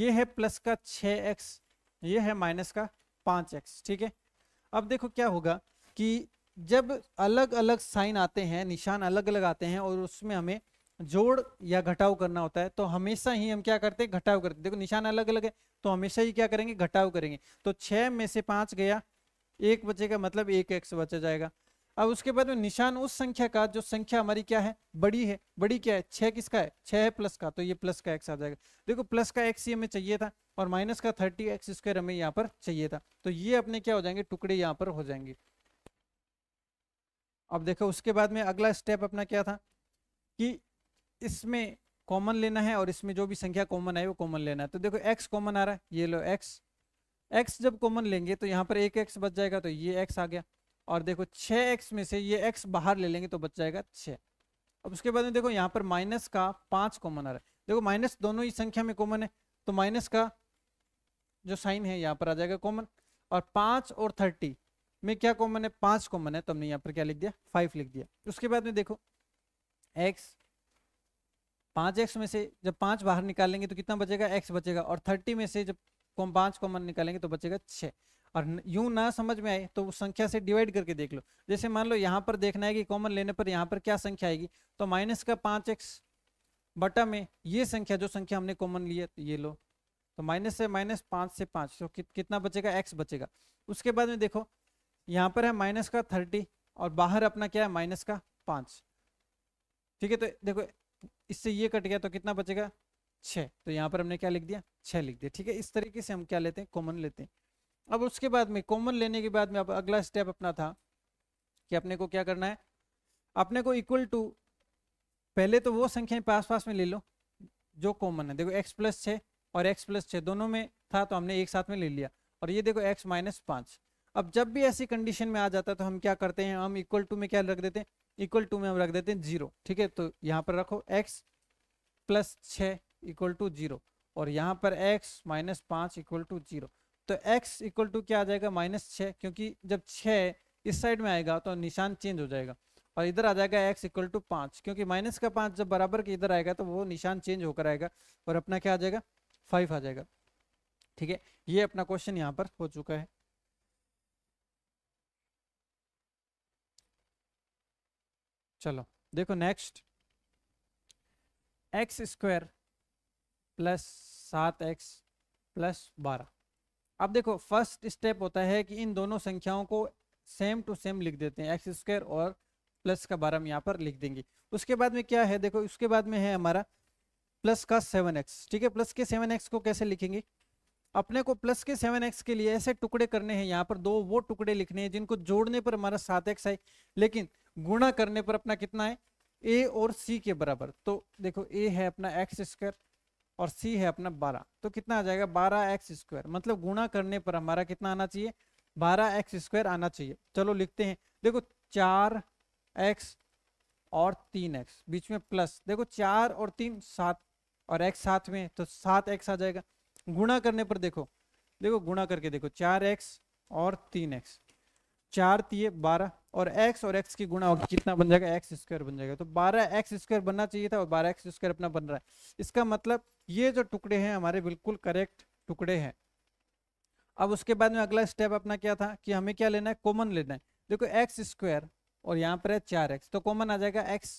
ये है प्लस का छः एक्स ये है माइनस का पाँच एक्स ठीक है अब देखो क्या होगा कि जब अलग अलग साइन आते हैं निशान अलग अलग आते हैं और उसमें हमें जोड़ या घटाव करना होता है तो हमेशा ही हम क्या करते हैं घटाव करते देखो निशान अलग अलग है तो हमेशा ही क्या करेंगे घटाव करेंगे तो छह में से पांच गया एक बचेगा मतलब एक एक्स बचा जाएगा अब उसके बाद में निशान उस संख्या का जो संख्या हमारी क्या है बड़ी है बड़ी क्या है छः किसका है छः है प्लस का तो ये प्लस का एक्स आ जाएगा देखो प्लस का एक्स ही हमें चाहिए था और माइनस का थर्टी एक्स स्क्वायर हमें यहाँ पर चाहिए था तो ये अपने क्या हो जाएंगे टुकड़े यहाँ पर हो जाएंगे अब देखो उसके बाद में अगला स्टेप अपना क्या था कि इसमें कॉमन लेना है और इसमें जो भी संख्या कॉमन आई वो कॉमन लेना है तो देखो एक्स कॉमन आ रहा है ये लो एक्स एक्स जब कॉमन लेंगे तो यहाँ पर एक एक्स बच जाएगा तो ये एक्स आ गया और देखो छः एक्स में से ये एक्स बाहर ले लेंगे तो बच जाएगा छः अब उसके बाद में देखो यहाँ पर माइनस का पाँच कॉमन आ रहा है देखो माइनस दोनों ही संख्या में कॉमन है तो माइनस का जो साइन है यहाँ पर आ जाएगा कॉमन और पाँच और थर्टी में क्या कॉमन है पाँच कॉमन है तो हमने यहाँ पर क्या लिख दिया फाइव लिख दिया उसके बाद में देखो एक्स पाँच एक्स में से जब पाँच बाहर निकालेंगे तो कितना बचेगा एक्स बचेगा और थर्टी में से जब कॉम पाँच कॉमन निकालेंगे तो बचेगा छः और यूं ना समझ में आए तो उस संख्या से डिवाइड करके देख लो जैसे मान लो यहाँ पर देखना है कि कॉमन लेने पर यहाँ पर क्या संख्या आएगी तो माइनस का पाँच एक्स बटा में ये संख्या जो संख्या हमने कॉमन ली है तो ये लो तो माइनस से माइनस पाँच से पाँच तो कि, कितना बचेगा एक्स बचेगा उसके बाद में देखो यहाँ पर है माइनस का थर्टी और बाहर अपना क्या है माइनस का पाँच ठीक है तो देखो इससे ये कट गया तो कितना बचेगा छः तो यहाँ पर हमने क्या लिख दिया छः लिख दिया ठीक है इस तरीके से हम क्या लेते हैं कॉमन लेते हैं अब उसके बाद में कॉमन लेने के बाद में अब अगला स्टेप अपना था कि अपने को क्या करना है अपने को इक्वल टू पहले तो वो संख्याएं पास पास में ले लो जो कॉमन है देखो एक्स प्लस छः और एक्स प्लस छः दोनों में था तो हमने एक साथ में ले लिया और ये देखो एक्स माइनस पाँच अब जब भी ऐसी कंडीशन में आ जाता है तो हम क्या करते हैं हम इक्वल टू में क्या रख देते हैं इक्वल टू में हम रख देते हैं जीरो ठीक है तो यहाँ पर रखो एक्स प्लस छः इक्वल टू जीरो और यहाँ पर एक्स माइनस पाँच इक्वल टू जीरो तो एक्स इक्वल टू क्या आ जाएगा माइनस छः क्योंकि जब छः इस साइड में आएगा तो निशान चेंज हो जाएगा और इधर आ जाएगा एक्स इक्वल टू पाँच क्योंकि माइनस का पाँच जब बराबर के इधर आएगा तो वो निशान चेंज होकर आएगा और अपना क्या आ जाएगा फाइव आ जाएगा ठीक है ये अपना क्वेश्चन यहाँ पर हो चुका है चलो देखो नेक्स्ट एक्स स्क्वायर प्लस सात एक्स प्लस बारह अब देखो फर्स्ट स्टेप होता है कि इन दोनों संख्याओं को सेम टू सेम लिख देते हैं एक्स स्क्वायर और प्लस का बारह हम यहाँ पर लिख देंगे उसके बाद में क्या है देखो उसके बाद में है हमारा प्लस का सेवन एक्स ठीक है प्लस के सेवन एक्स को कैसे लिखेंगे अपने को प्लस के सेवन एक्स के लिए ऐसे टुकड़े करने हैं यहाँ पर दो वो टुकड़े लिखने हैं जिनको जोड़ने पर हमारा सात एक्स आए लेकिन गुणा करने पर अपना कितना है ए और सी के बराबर तो देखो ए है अपना एक्स स्क्वायर और सी है अपना बारह तो कितना आ जाएगा बारह एक्स स्क्वायर मतलब गुणा करने पर हमारा कितना आना चाहिए बारह एक्स स्क्वायर आना चाहिए चलो लिखते हैं देखो चार एक्स और तीन एक्स बीच में प्लस देखो चार और तीन सात और एक्स साथ में तो सात एक्स आ जाएगा गुणा करने पर देखो देखो गुणा करके देखो चार एक्स और तीन एक्स चार तीय बारह और एक्स और एक्स की गुणा होगी कितना बन जाएगा एक्स स्क्वायर बन जाएगा तो बारह एक्स स्क्वायर बनना चाहिए था और बारह एक्स स्क्वायर अपना बन रहा है इसका मतलब ये जो टुकड़े हैं हमारे बिल्कुल करेक्ट टुकड़े हैं अब उसके बाद में अगला स्टेप अपना क्या था कि हमें क्या लेना है कॉमन लेना है देखो एक्स स्क्वायर और यहाँ पर है चार एक्स तो कॉमन आ जाएगा एक्स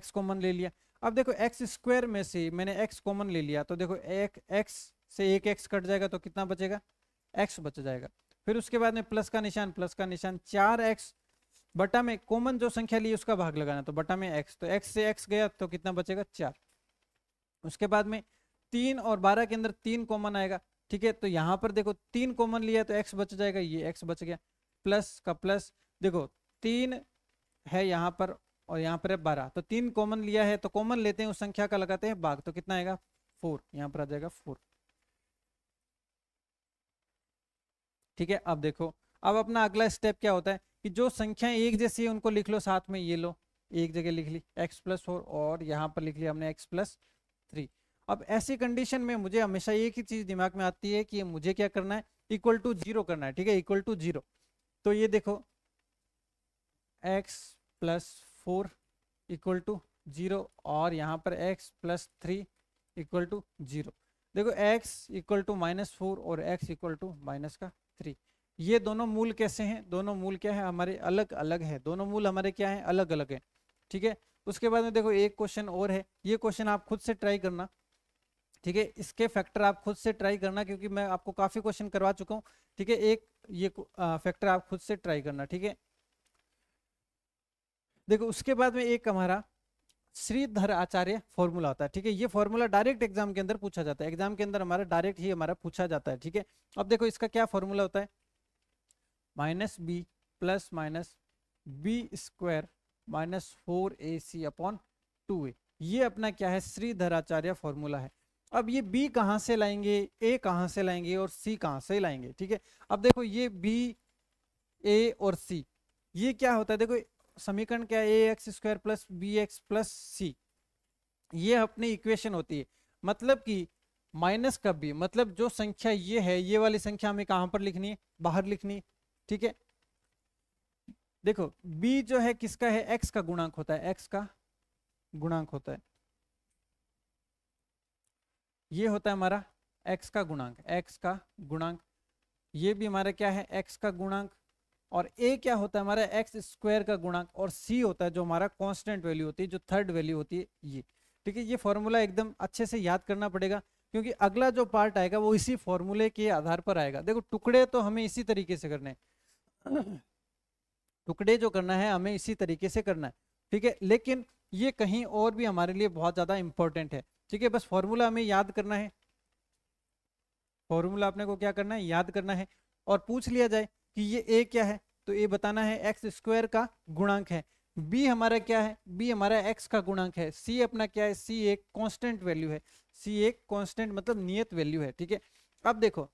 एक्स कॉमन ले लिया अब देखो एक्स स्क्वायर में से मैंने एक्स कॉमन ले लिया तो देखो एक एक्स से एक एक्स कट जाएगा तो कितना बचेगा एक्स बच जाएगा फिर उसके बाद में प्लस का निशान प्लस का निशान चार एक्स बटा में कॉमन जो संख्या ली उसका भाग लगाना तो बटा में एक्स तो एक्स से एक्स गया तो कितना बचेगा चार उसके बाद में तीन और बारह के अंदर तीन कॉमन आएगा ठीक है तो यहाँ पर देखो तीन कॉमन लिया तो एक्स बच जाएगा ये एक्स बच गया प्लस का प्लस देखो तीन है यहाँ पर और यहाँ पर है बारह तो तीन कॉमन लिया है तो कॉमन लेते हैं उस संख्या का लगाते हैं भाग तो कितना आएगा फोर यहाँ पर आ जाएगा फोर ठीक है अब देखो अब अपना अगला स्टेप क्या होता है कि जो संख्याएं एक जैसी है उनको लिख लो साथ में ये लो एक जगह लिख ली एक्स प्लस फोर और यहाँ पर लिख लिया हमने एक्स प्लस थ्री अब ऐसी कंडीशन में मुझे हमेशा एक ही चीज दिमाग में आती है कि मुझे क्या करना है इक्वल टू जीरो करना है ठीक है इक्वल टू जीरो तो ये देखो x plus four equal to zero और यहाँ पर x plus three equal to zero देखो x equal to minus four और एक्स इक्वल टू माइनस का थ्री ये दोनों मूल कैसे हैं दोनों मूल क्या है हमारे अलग अलग है दोनों मूल हमारे क्या है अलग अलग है ठीक है उसके बाद में देखो एक क्वेश्चन और है ये क्वेश्चन आप खुद से ट्राई करना ठीक है इसके फैक्टर आप खुद से ट्राई करना क्योंकि मैं आपको काफी क्वेश्चन करवा चुका हूँ ठीक है एक ये फैक्टर आप खुद से ट्राई करना ठीक है देखो उसके बाद में एक हमारा श्रीधर आचार्य फॉर्मूला होता है ठीक है ये फॉर्मूला डायरेक्ट एग्जाम के अंदर पूछा जाता है एग्जाम के अंदर हमारा डायरेक्ट ही हमारा पूछा जाता है ठीक है अब देखो इसका क्या फॉर्मूला होता है minus b plus minus b square minus four a c upon two a ये अपना क्या है श्रीधर आचार्य फॉर्मूला है अब ये बी कहाँ से लाएंगे ए कहाँ से लाएंगे और सी कहाँ से लाएंगे ठीक है अब देखो ये बी ए और सी ये क्या होता है देखो समीकरण क्या है ए x square plus B x plus सी ये अपनी इक्वेशन होती है मतलब कि माइनस का बी मतलब जो संख्या ये है ये वाली संख्या हमें कहाँ पर लिखनी है बाहर लिखनी ठीक है देखो बी जो है किसका है एक्स का गुणांक होता है एक्स का गुणांक होता है ये होता है हमारा एक्स का गुणांक एक्स का गुणांक ये भी हमारा क्या है एक्स का गुणांक और ए क्या होता है हमारा एक्स स्क्वायर का गुणांक और सी होता है जो हमारा कांस्टेंट वैल्यू होती है जो थर्ड वैल्यू होती है ये ठीक है ये फॉर्मूला एकदम अच्छे से याद करना पड़ेगा क्योंकि अगला जो पार्ट आएगा वो इसी फॉर्मूले के आधार पर आएगा देखो टुकड़े तो हमें इसी तरीके से करने टुकड़े जो करना है हमें इसी तरीके से करना है ठीक है लेकिन ये कहीं और भी हमारे लिए बहुत ज़्यादा इंपॉर्टेंट है ठीक है बस फॉर्मूला हमें याद करना है फॉर्मूला अपने को क्या करना है याद करना है और पूछ लिया जाए कि ये ए क्या है तो ए बताना है एक्स स्क्वायर का गुणांक है बी हमारा क्या है बी हमारा एक्स का गुणांक है सी अपना क्या है सी एक कॉन्स्टेंट वैल्यू है सी एक कॉन्स्टेंट मतलब नियत वैल्यू है ठीक है अब देखो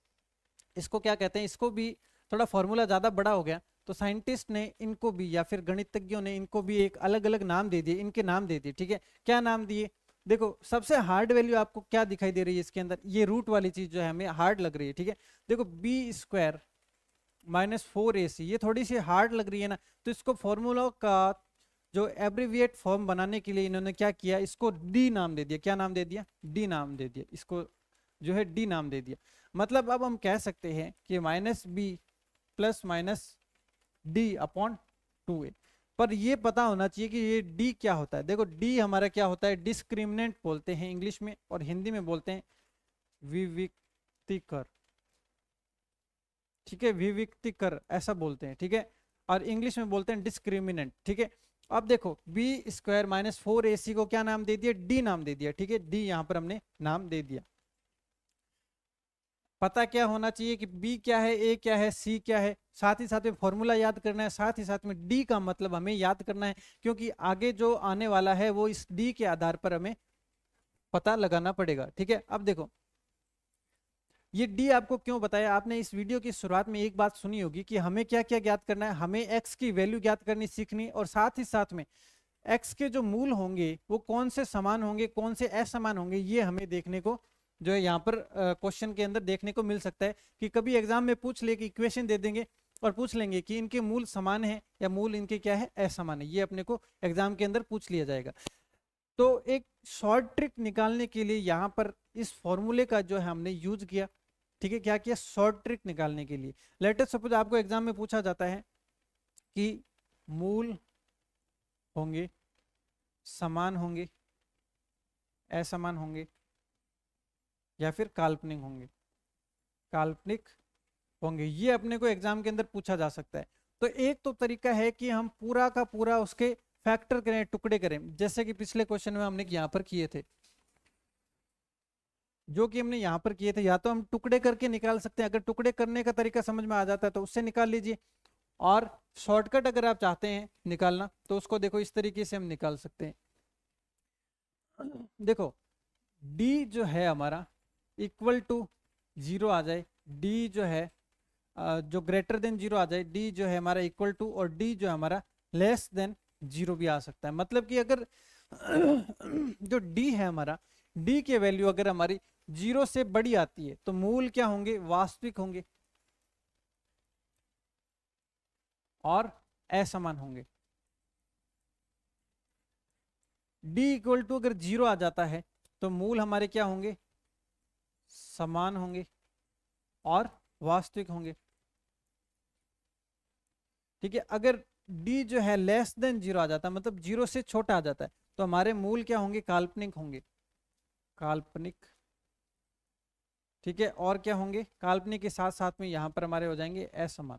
इसको क्या कहते हैं इसको भी थोड़ा फॉर्मूला ज़्यादा बड़ा हो गया तो साइंटिस्ट ने इनको भी या फिर गणितज्ञों ने इनको भी एक अलग अलग नाम दे दिए इनके नाम दे दिए ठीक है क्या नाम दिए देखो सबसे हार्ड वैल्यू आपको क्या दिखाई दे रही है इसके अंदर ये रूट वाली चीज़ जो है हमें हार्ड लग रही है ठीक है देखो b square minus four a c ये थोड़ी सी हार्ड लग रही है ना तो इसको फॉर्मूला का जो एब्रीविएट फॉर्म बनाने के लिए इन्होंने क्या किया इसको डी नाम दे दिया क्या नाम दे दिया डी नाम दे दिया इसको जो है डी नाम दे दिया मतलब अब हम कह सकते हैं कि minus b plus minus d upon two a पर ये पता होना चाहिए कि ये डी क्या होता है देखो डी हमारा क्या होता है डिस्क्रिमिनेंट बोलते हैं इंग्लिश में और हिंदी में बोलते हैं विविक्तिकर ठीक है विविक्ति कर ऐसा बोलते हैं ठीक है और इंग्लिश में बोलते हैं डिस्क्रिमिनेंट ठीक है अब देखो b square minus four a c को क्या नाम दे दिया डी नाम दे दिया ठीक है डी यहां पर हमने नाम दे दिया पता क्या होना चाहिए कि बी क्या है ए क्या है सी क्या है साथ ही साथ में फॉर्मूला याद करना है साथ ही साथ में डी का मतलब हमें याद करना है क्योंकि आगे जो आने वाला है वो इस डी के आधार पर हमें पता लगाना पड़ेगा ठीक है अब देखो ये डी आपको क्यों बताया आपने इस वीडियो की शुरुआत में एक बात सुनी होगी कि हमें क्या क्या ज्ञात करना है हमें एक्स की वैल्यू ज्ञात करनी सीखनी और साथ ही साथ में एक्स के जो मूल होंगे वो कौन से समान होंगे कौन से असमान होंगे ये हमें देखने को जो है यहाँ पर क्वेश्चन के अंदर देखने को मिल सकता है कि कभी एग्जाम में पूछ ले कि इक्वेशन दे देंगे और पूछ लेंगे कि इनके मूल समान है या मूल इनके क्या है असमान है ये अपने को एग्जाम के अंदर पूछ लिया जाएगा तो एक शॉर्ट ट्रिक निकालने के लिए यहाँ पर इस फॉर्मूले का जो है हमने यूज किया ठीक है क्या किया शॉर्ट ट्रिक निकालने के लिए लेटेस्ट सपोज आपको एग्जाम में पूछा जाता है कि मूल होंगे समान होंगे असमान होंगे या फिर काल्पनिक होंगे काल्पनिक होंगे ये अपने को एग्जाम के अंदर पूछा जा सकता है तो एक तो तरीका है कि हम पूरा का पूरा उसके फैक्टर करें टुकड़े करें जैसे कि पिछले क्वेश्चन में हमने यहाँ पर किए थे जो कि हमने यहाँ पर किए थे या तो हम टुकड़े करके निकाल सकते हैं अगर टुकड़े करने का तरीका समझ में आ जाता है तो उससे निकाल लीजिए और शॉर्टकट अगर आप चाहते हैं निकालना तो उसको देखो इस तरीके से हम निकाल सकते हैं देखो डी जो है हमारा इक्वल टू जीरो आ जाए डी जो है जो ग्रेटर देन जीरो आ जाए डी जो है हमारा इक्वल टू और डी जो है हमारा लेस देन जीरो भी आ सकता है मतलब कि अगर जो डी है हमारा डी के वैल्यू अगर हमारी जीरो से बड़ी आती है तो मूल क्या होंगे वास्तविक होंगे और असमान होंगे डी इक्वल टू अगर जीरो आ जाता है तो मूल हमारे क्या होंगे समान होंगे और वास्तविक होंगे ठीक है अगर डी जो है लेस देन जीरो आ जाता है मतलब जीरो से छोटा आ जाता है तो हमारे मूल क्या होंगे काल्पनिक होंगे काल्पनिक ठीक है और क्या होंगे काल्पनिक के साथ साथ में यहां पर हमारे हो जाएंगे असमान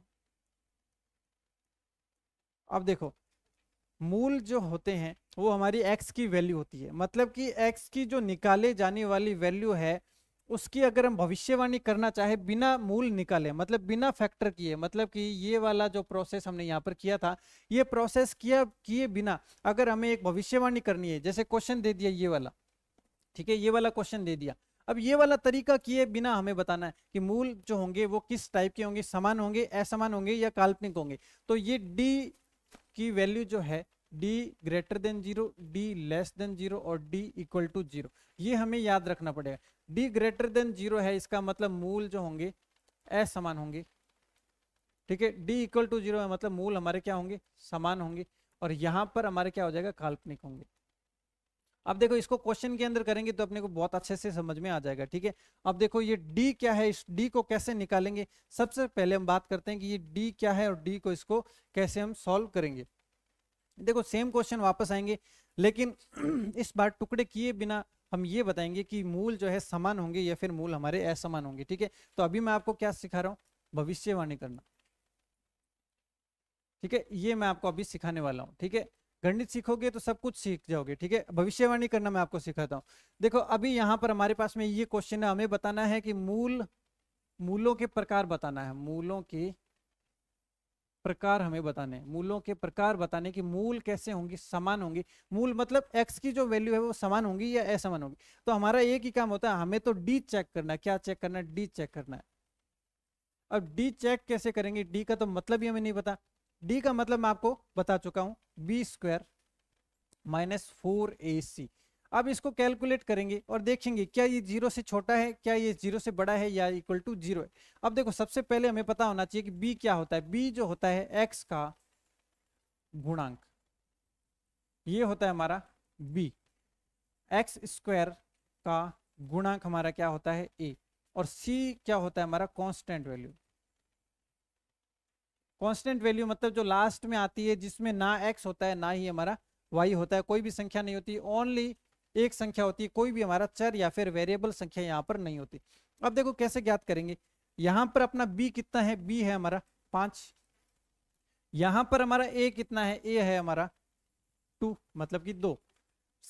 अब देखो मूल जो होते हैं वो हमारी एक्स की वैल्यू होती है मतलब कि एक्स की जो निकाले जाने वाली वैल्यू है उसकी अगर हम भविष्यवाणी करना चाहे बिना मूल निकाले मतलब बिना फैक्टर किए मतलब कि ये वाला जो प्रोसेस हमने यहाँ पर किया था ये प्रोसेस किया किए बिना अगर हमें एक भविष्यवाणी करनी है जैसे क्वेश्चन दे दिया ये वाला ठीक है ये वाला क्वेश्चन दे दिया अब ये वाला तरीका किए बिना हमें बताना है कि मूल जो होंगे वो किस टाइप के होंगे समान होंगे असमान होंगे या काल्पनिक होंगे तो ये डी की वैल्यू जो है d greater than zero d less than zero और डी इक्वल टू जीरो ये हमें याद रखना पड़ेगा डी ग्रेटर देन जीरो है इसका मतलब मूल जो होंगे असमान होंगे ठीक है डी इक्वल टू जीरो मतलब मूल हमारे क्या होंगे समान होंगे और यहाँ पर हमारे क्या हो जाएगा काल्पनिक होंगे अब देखो इसको क्वेश्चन के अंदर करेंगे तो अपने को बहुत अच्छे से समझ में आ जाएगा ठीक है अब देखो ये डी क्या है इस डी को कैसे निकालेंगे सबसे पहले हम बात करते हैं कि ये डी क्या है और डी को इसको कैसे हम सॉल्व करेंगे देखो सेम क्वेश्चन वापस आएंगे लेकिन इस बार टुकड़े किए बिना हम ये बताएंगे कि मूल जो है समान होंगे या फिर मूल हमारे असमान होंगे ठीक है तो अभी मैं आपको क्या सिखा रहा हूँ भविष्यवाणी करना ठीक है ये मैं आपको अभी सिखाने वाला हूँ ठीक है गणित सीखोगे तो सब कुछ सीख जाओगे ठीक है भविष्यवाणी करना मैं आपको सिखाता हूँ देखो अभी यहाँ पर हमारे पास में ये क्वेश्चन है हमें बताना है कि मूल मूलों के प्रकार बताना है मूलों के प्रकार हमें बताने मूलों के प्रकार बताने कि मूल कैसे होंगी समान होंगी मूल मतलब एक्स की जो वैल्यू है वो समान होंगी या असमान होगी तो हमारा एक ही काम होता है हमें तो डी चेक करना है क्या चेक करना है डी चेक करना है अब डी चेक कैसे करेंगे डी का तो मतलब ही हमें नहीं पता डी का मतलब मैं आपको बता चुका हूं b square minus four a c अब इसको कैलकुलेट करेंगे और देखेंगे क्या ये जीरो से छोटा है क्या ये जीरो से बड़ा है या इक्वल टू जीरो है अब देखो सबसे पहले हमें पता होना चाहिए कि बी क्या होता है बी जो होता है एक्स का गुणांक ये होता है हमारा बी एक्स स्क्वायर का गुणांक हमारा क्या होता है ए और सी क्या होता है हमारा कॉन्स्टेंट वैल्यू कांस्टेंट वैल्यू मतलब जो लास्ट में आती है जिसमें ना एक्स होता है ना ही हमारा वाई होता है कोई भी संख्या नहीं होती ओनली एक संख्या होती है कोई भी हमारा चर या फिर वेरिएबल संख्या यहाँ पर नहीं होती अब देखो कैसे ज्ञात करेंगे यहाँ पर अपना बी कितना है बी है हमारा पांच यहाँ पर हमारा ए कितना है ए है हमारा टू मतलब कि दो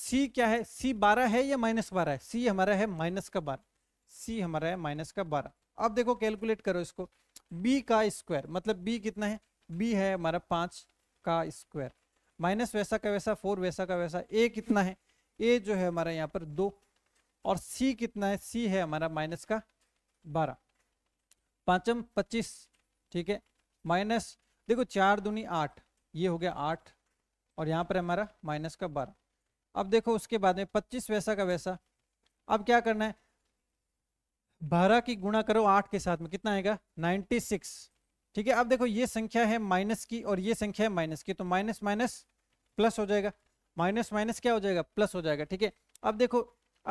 सी क्या है सी बारह है या माइनस बारह है सी हमारा है माइनस का बारह सी हमारा है माइनस का बारह अब देखो कैलकुलेट करो इसको बी का स्क्वायर मतलब बी कितना है बी है हमारा पाँच का स्क्वायर माइनस वैसा का वैसा फोर वैसा का वैसा ए कितना है ए जो है हमारा यहाँ पर दो और सी कितना है सी है हमारा माइनस का बारह पाँचम पच्चीस ठीक है माइनस देखो चार दूनी आठ ये हो गया आठ और यहाँ पर हमारा माइनस का बारह अब देखो उसके बाद में पच्चीस वैसा का वैसा अब क्या करना है बारह की गुणा करो आठ के साथ में कितना आएगा नाइन्टी सिक्स ठीक है अब देखो ये संख्या है माइनस की और ये संख्या है माइनस की तो माइनस माइनस प्लस हो जाएगा माइनस माइनस क्या हो जाएगा प्लस हो जाएगा ठीक है अब देखो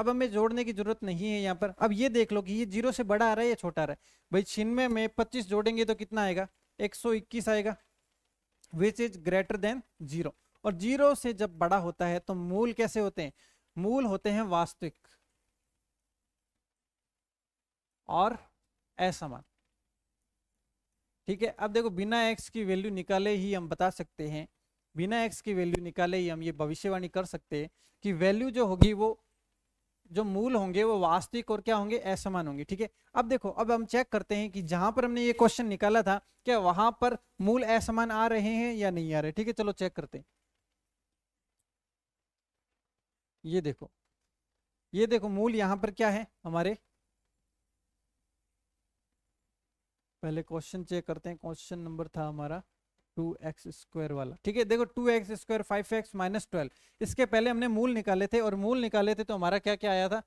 अब हमें जोड़ने की जरूरत नहीं है यहाँ पर अब ये देख लो कि ये जीरो से बड़ा आ रहा है या छोटा आ रहा है भाई छिन्नवे में पच्चीस जोड़ेंगे तो कितना आएगा इक्कीस आएगा which is greater than zero और जीरो से जब बड़ा होता है तो मूल कैसे होते हैं मूल होते हैं वास्तविक और असमान ठीक है अब देखो बिना एक्स की वैल्यू निकाले ही हम बता सकते हैं बिना एक्स की वैल्यू निकाले ही हम ये भविष्यवाणी कर सकते हैं कि वैल्यू जो होगी वो जो मूल होंगे वो वास्तविक और क्या होंगे असमान होंगे ठीक है अब देखो अब हम चेक करते हैं कि जहां पर हमने ये क्वेश्चन निकाला था क्या वहां पर मूल असमान आ रहे हैं या नहीं आ रहे ठीक है चलो चेक करते हैं ये देखो ये देखो मूल यहां पर क्या है हमारे पहले क्वेश्चन चेक करते हैं क्वेश्चन नंबर था हमारा टू एक्स स्क्वायर वाला ठीक है देखो two x square five x minus twelve इसके पहले हमने मूल निकाले थे और मूल निकाले थे तो हमारा क्या क्या आया था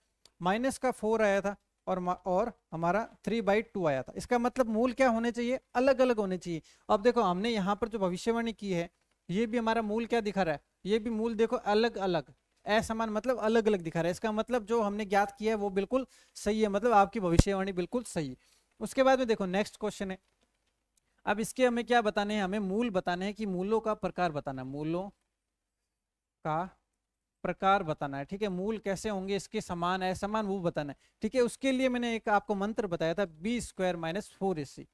माइनस का फोर आया था और और हमारा थ्री बाई टू आया था इसका मतलब मूल क्या होने चाहिए अलग अलग होने चाहिए अब देखो हमने यहाँ पर जो भविष्यवाणी की है ये भी हमारा मूल क्या दिखा रहा है ये भी मूल देखो अलग अलग असमान मतलब अलग अलग दिखा रहा है इसका मतलब जो हमने ज्ञात किया है वो बिल्कुल सही है मतलब आपकी भविष्यवाणी बिल्कुल सही है उसके बाद में देखो नेक्स्ट क्वेश्चन है अब इसके हमें क्या बताने हैं हमें मूल बताने हैं कि मूलों का प्रकार बताना है मूलों का प्रकार बताना है ठीक है मूल कैसे होंगे इसके समान है समान वो बताना है ठीक है उसके लिए मैंने एक आपको मंत्र बताया था b square minus four a c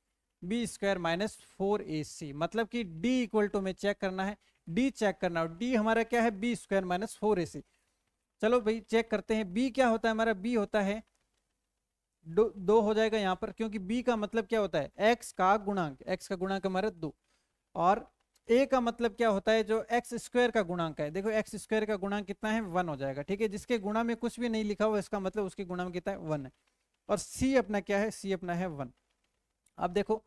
b square minus four a c मतलब कि डी इक्वल टू में चेक करना है डी चेक करना हो डी हमारा क्या है b square minus four a c चलो भाई चेक करते हैं बी क्या होता है हमारा बी होता है दो, दो हो जाएगा यहाँ पर क्योंकि बी का मतलब क्या होता है एक्स का गुणांक एक्स का गुणांक हमारा दो और ए का मतलब क्या होता है जो एक्स स्क्वायर का गुणांक है देखो एक्स स्क्वायर का गुणांक कितना है वन हो जाएगा ठीक है जिसके गुणा में कुछ भी नहीं लिखा हुआ इसका मतलब उसके गुणा में कितना है वन है और सी अपना क्या है सी अपना है वन अब देखो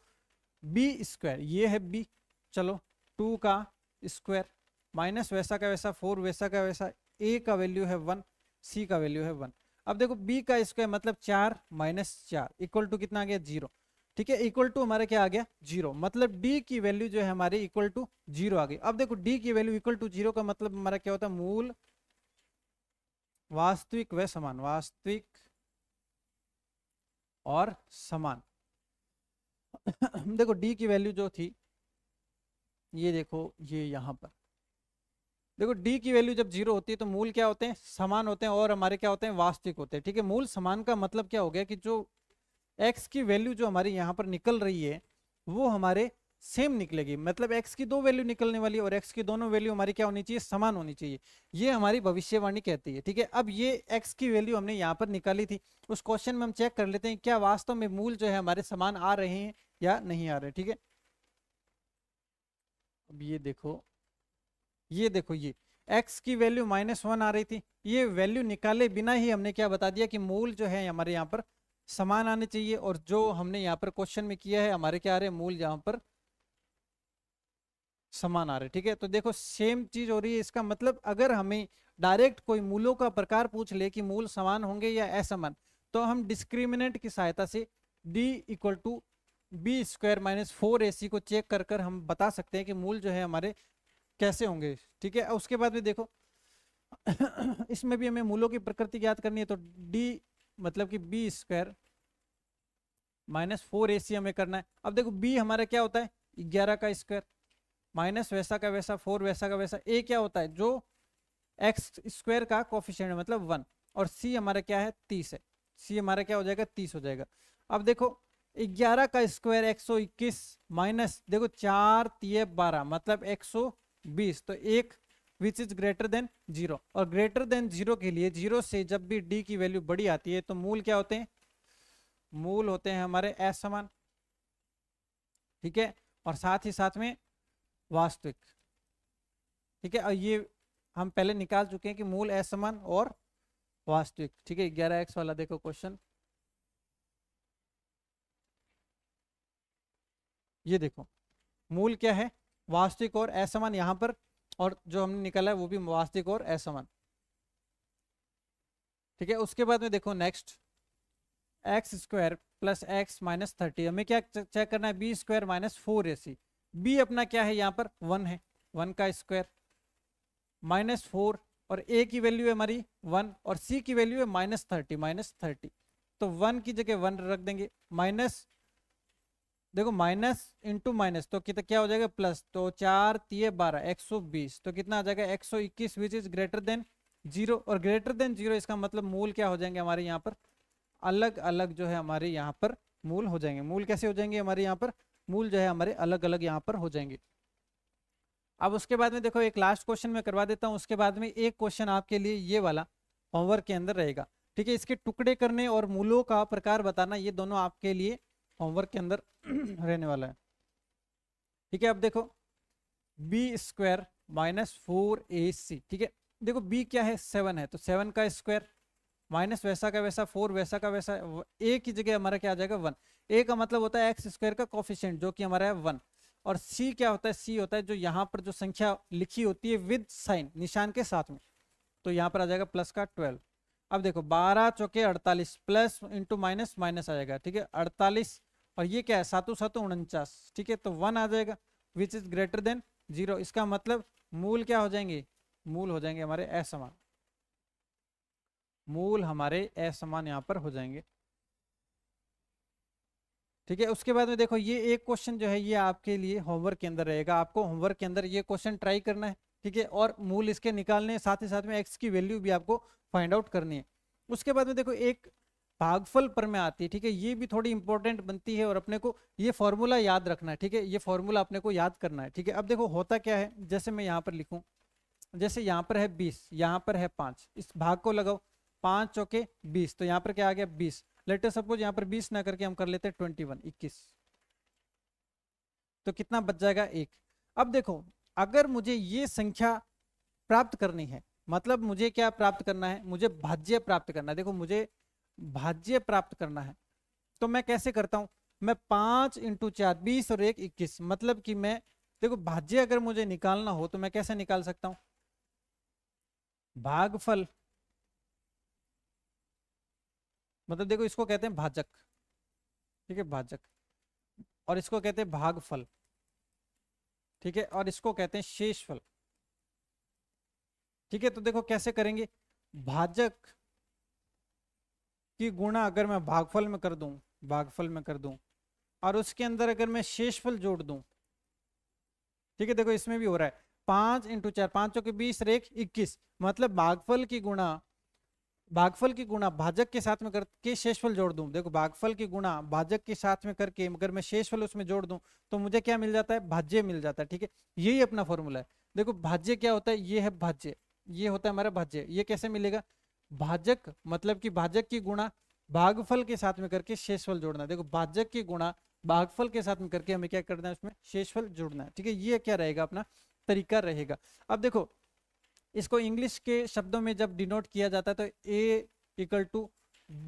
बी स्क्वायर ये है बी चलो टू का स्क्वायर माइनस वैसा का वैसा फोर वैसा का वैसा ए का वैल्यू है वन सी का वैल्यू है वन अब देखो बी का स्क्वायर मतलब चार माइनस चार इक्वल टू कितना आ गया जीरो ठीक है इक्वल टू हमारा क्या आ गया जीरो मतलब डी की वैल्यू जो है हमारी इक्वल टू जीरो आ गई अब देखो डी की वैल्यू इक्वल टू जीरो का मतलब हमारा क्या होता है मूल वास्तविक व समान वास्तविक और समान देखो डी की वैल्यू जो थी ये देखो ये यहां पर देखो डी की वैल्यू जब जीरो होती है तो मूल क्या होते हैं समान होते हैं और हमारे क्या होते हैं वास्तविक होते हैं ठीक है मूल समान का मतलब क्या हो गया कि जो एक्स की वैल्यू जो हमारी यहाँ पर निकल रही है वो हमारे सेम निकलेगी मतलब एक्स की दो वैल्यू निकलने वाली और एक्स की दोनों वैल्यू हमारी क्या होनी चाहिए समान होनी चाहिए ये हमारी भविष्यवाणी कहती है ठीक है अब ये एक्स की वैल्यू हमने यहाँ पर निकाली थी उस क्वेश्चन में हम चेक कर लेते हैं क्या वास्तव में मूल जो है हमारे समान आ रहे हैं या नहीं आ रहे ठीक है अब ये देखो ये देखो ये एक्स की वैल्यू माइनस वन आ रही थी ये वैल्यू निकाले बिना ही हमने क्या बता दिया कि मूल जो है हमारे यहाँ पर समान आने चाहिए और जो हमने यहाँ पर क्वेश्चन में किया है हमारे क्या आ रहे मूल यहाँ पर समान आ रहे ठीक है तो देखो सेम चीज हो रही है इसका मतलब अगर हमें डायरेक्ट कोई मूलों का प्रकार पूछ ले कि मूल समान होंगे या असमान तो हम डिस्क्रिमिनेंट की सहायता से d equal to b square minus four a c को चेक कर कर हम बता सकते हैं कि मूल जो है हमारे कैसे होंगे ठीक है उसके बाद में देखो इसमें भी हमें मूलों की प्रकृति ज्ञात करनी है तो डी मतलब कि b square minus four a c हमें करना है अब देखो बी हमारा क्या होता है ग्यारह का स्क्वायर माइनस वैसा का वैसा फोर वैसा का वैसा ए क्या होता है जो एक्स स्क्वायर का कॉफिशेंट है मतलब वन और सी हमारा क्या है तीस है सी हमारा क्या हो जाएगा तीस हो जाएगा अब देखो ग्यारह का स्क्वायर एक सौ इक्कीस माइनस देखो चार तीय बारह मतलब एक सौ बीस तो एक which is greater than zero और ग्रेटर देन जीरो के लिए जीरो से जब भी डी की वैल्यू बड़ी आती है तो मूल क्या होते हैं मूल होते हैं हमारे असमान ठीक है और साथ ही साथ में वास्तविक ठीक है और ये हम पहले निकाल चुके हैं कि मूल असमान और वास्तविक ठीक है ग्यारह एक्स वाला देखो क्वेश्चन ये देखो मूल क्या है वास्तविक और असमान यहाँ पर और जो हमने निकाला है वो भी वास्तविक और असमान ठीक है उसके बाद में देखो next x square plus x minus thirty हमें क्या चेक करना है b square minus four a c b अपना क्या है यहाँ पर वन है वन का स्क्वायर माइनस फोर और ए की वैल्यू है हमारी वन और सी की वैल्यू है माइनस थर्टी माइनस थर्टी तो वन की जगह वन रख देंगे माइनस देखो माइनस इंटू माइनस तो कितना क्या हो जाएगा प्लस तो चार तीय बारह एक सौ बीस तो कितना आ जाएगा एक सौ इक्कीस which is greater than zero और ग्रेटर देन जीरो इसका मतलब मूल क्या हो जाएंगे हमारे यहाँ पर अलग अलग जो है हमारे यहाँ पर मूल हो जाएंगे मूल कैसे हो जाएंगे हमारे यहाँ पर मूल जो है हमारे अलग अलग यहाँ पर हो जाएंगे अब उसके बाद में देखो एक लास्ट क्वेश्चन में करवा देता हूँ उसके बाद में एक क्वेश्चन आपके लिए ये वाला होमवर्क के अंदर रहेगा ठीक है इसके टुकड़े करने और मूलों का प्रकार बताना ये दोनों आपके लिए होमवर्क के अंदर रहने वाला है ठीक है अब देखो b square minus four a c ठीक है देखो बी क्या है सेवन है तो सेवन का स्क्वायर माइनस वैसा का वैसा फोर वैसा का वैसा ए की जगह हमारा क्या आ जाएगा वन ए का मतलब होता है एक्स स्क्वायर का कॉफिशेंट जो कि हमारा है वन और सी क्या होता है सी होता है जो यहाँ पर जो संख्या लिखी होती है विद साइन निशान के साथ में तो यहाँ पर आ जाएगा प्लस का ट्वेल्व अब देखो बारह चौके अड़तालीस प्लस इंटू माइनस माइनस आ जाएगा ठीक है अड़तालीस और ये क्या है सातों सातों उनचास ठीक है तो वन आ जाएगा which is greater than zero इसका मतलब मूल क्या हो जाएंगे मूल हो जाएंगे हमारे असमान मूल हमारे असमान यहां पर हो जाएंगे ठीक है उसके बाद में देखो ये एक क्वेश्चन जो है ये आपके लिए होमवर्क के अंदर रहेगा आपको होमवर्क के अंदर ये क्वेश्चन ट्राई करना है ठीक है और मूल इसके निकालने साथ ही साथ में एक्स की वैल्यू भी आपको फाइंड आउट करनी है उसके बाद में देखो एक भागफल पर में आती है ठीक है ये भी थोड़ी इंपॉर्टेंट बनती है और अपने को ये फॉर्मूला याद रखना है ठीक है ये फॉर्मूला अपने को याद करना है ठीक है अब देखो होता क्या है जैसे मैं यहाँ पर लिखूँ जैसे यहाँ पर है बीस यहाँ पर है पाँच इस भाग को लगाओ पाँच चौके बीस तो यहाँ पर क्या आ गया बीस लेटर सपोज यहाँ पर बीस ना करके हम कर लेते हैं ट्वेंटी वन इक्कीस तो कितना बच जाएगा एक अब देखो अगर मुझे ये संख्या प्राप्त करनी है मतलब मुझे क्या प्राप्त करना है मुझे भाज्य प्राप्त करना है देखो मुझे भाज्य प्राप्त करना है तो मैं कैसे करता हूं मैं पांच इंटू चार बीस और एक इक्कीस मतलब कि मैं देखो भाज्य अगर मुझे निकालना हो तो मैं कैसे निकाल सकता हूं भागफल मतलब देखो इसको कहते हैं भाजक ठीक है भाजक और इसको कहते हैं भागफल ठीक है और इसको कहते हैं शेषफल ठीक है तो देखो कैसे करेंगे भाजक कि गुणा अगर मैं भागफल में कर दूं भागफल में कर दूं और उसके अंदर अगर मैं शेषफल जोड़ दूं ठीक है देखो इसमें भी हो रहा है पांच इंटू चार पांचों के बीस रेख इक्कीस मतलब भागफल की गुणा भागफल की गुणा भाजक के साथ में करके शेषफल जोड़ दूं देखो भागफल की गुणा भाजक के साथ में करके अगर मैं शेषफल उसमें जोड़ दूं तो मुझे क्या मिल जाता है भाज्य मिल जाता है ठीक है यही अपना फॉर्मूला है देखो भाज्य क्या होता है ये है भाज्य ये होता है हमारा भाज्य ये कैसे मिलेगा भाजक मतलब कि भाजक की गुणा भागफल के साथ में करके शेषफल जोड़ना देखो भाजक की गुणा भागफल के साथ में करके हमें क्या करना है उसमें शेषफल जोड़ना है ठीक है ये क्या रहेगा अपना तरीका रहेगा अब देखो इसको इंग्लिश के शब्दों में जब डिनोट किया जाता है तो a equal to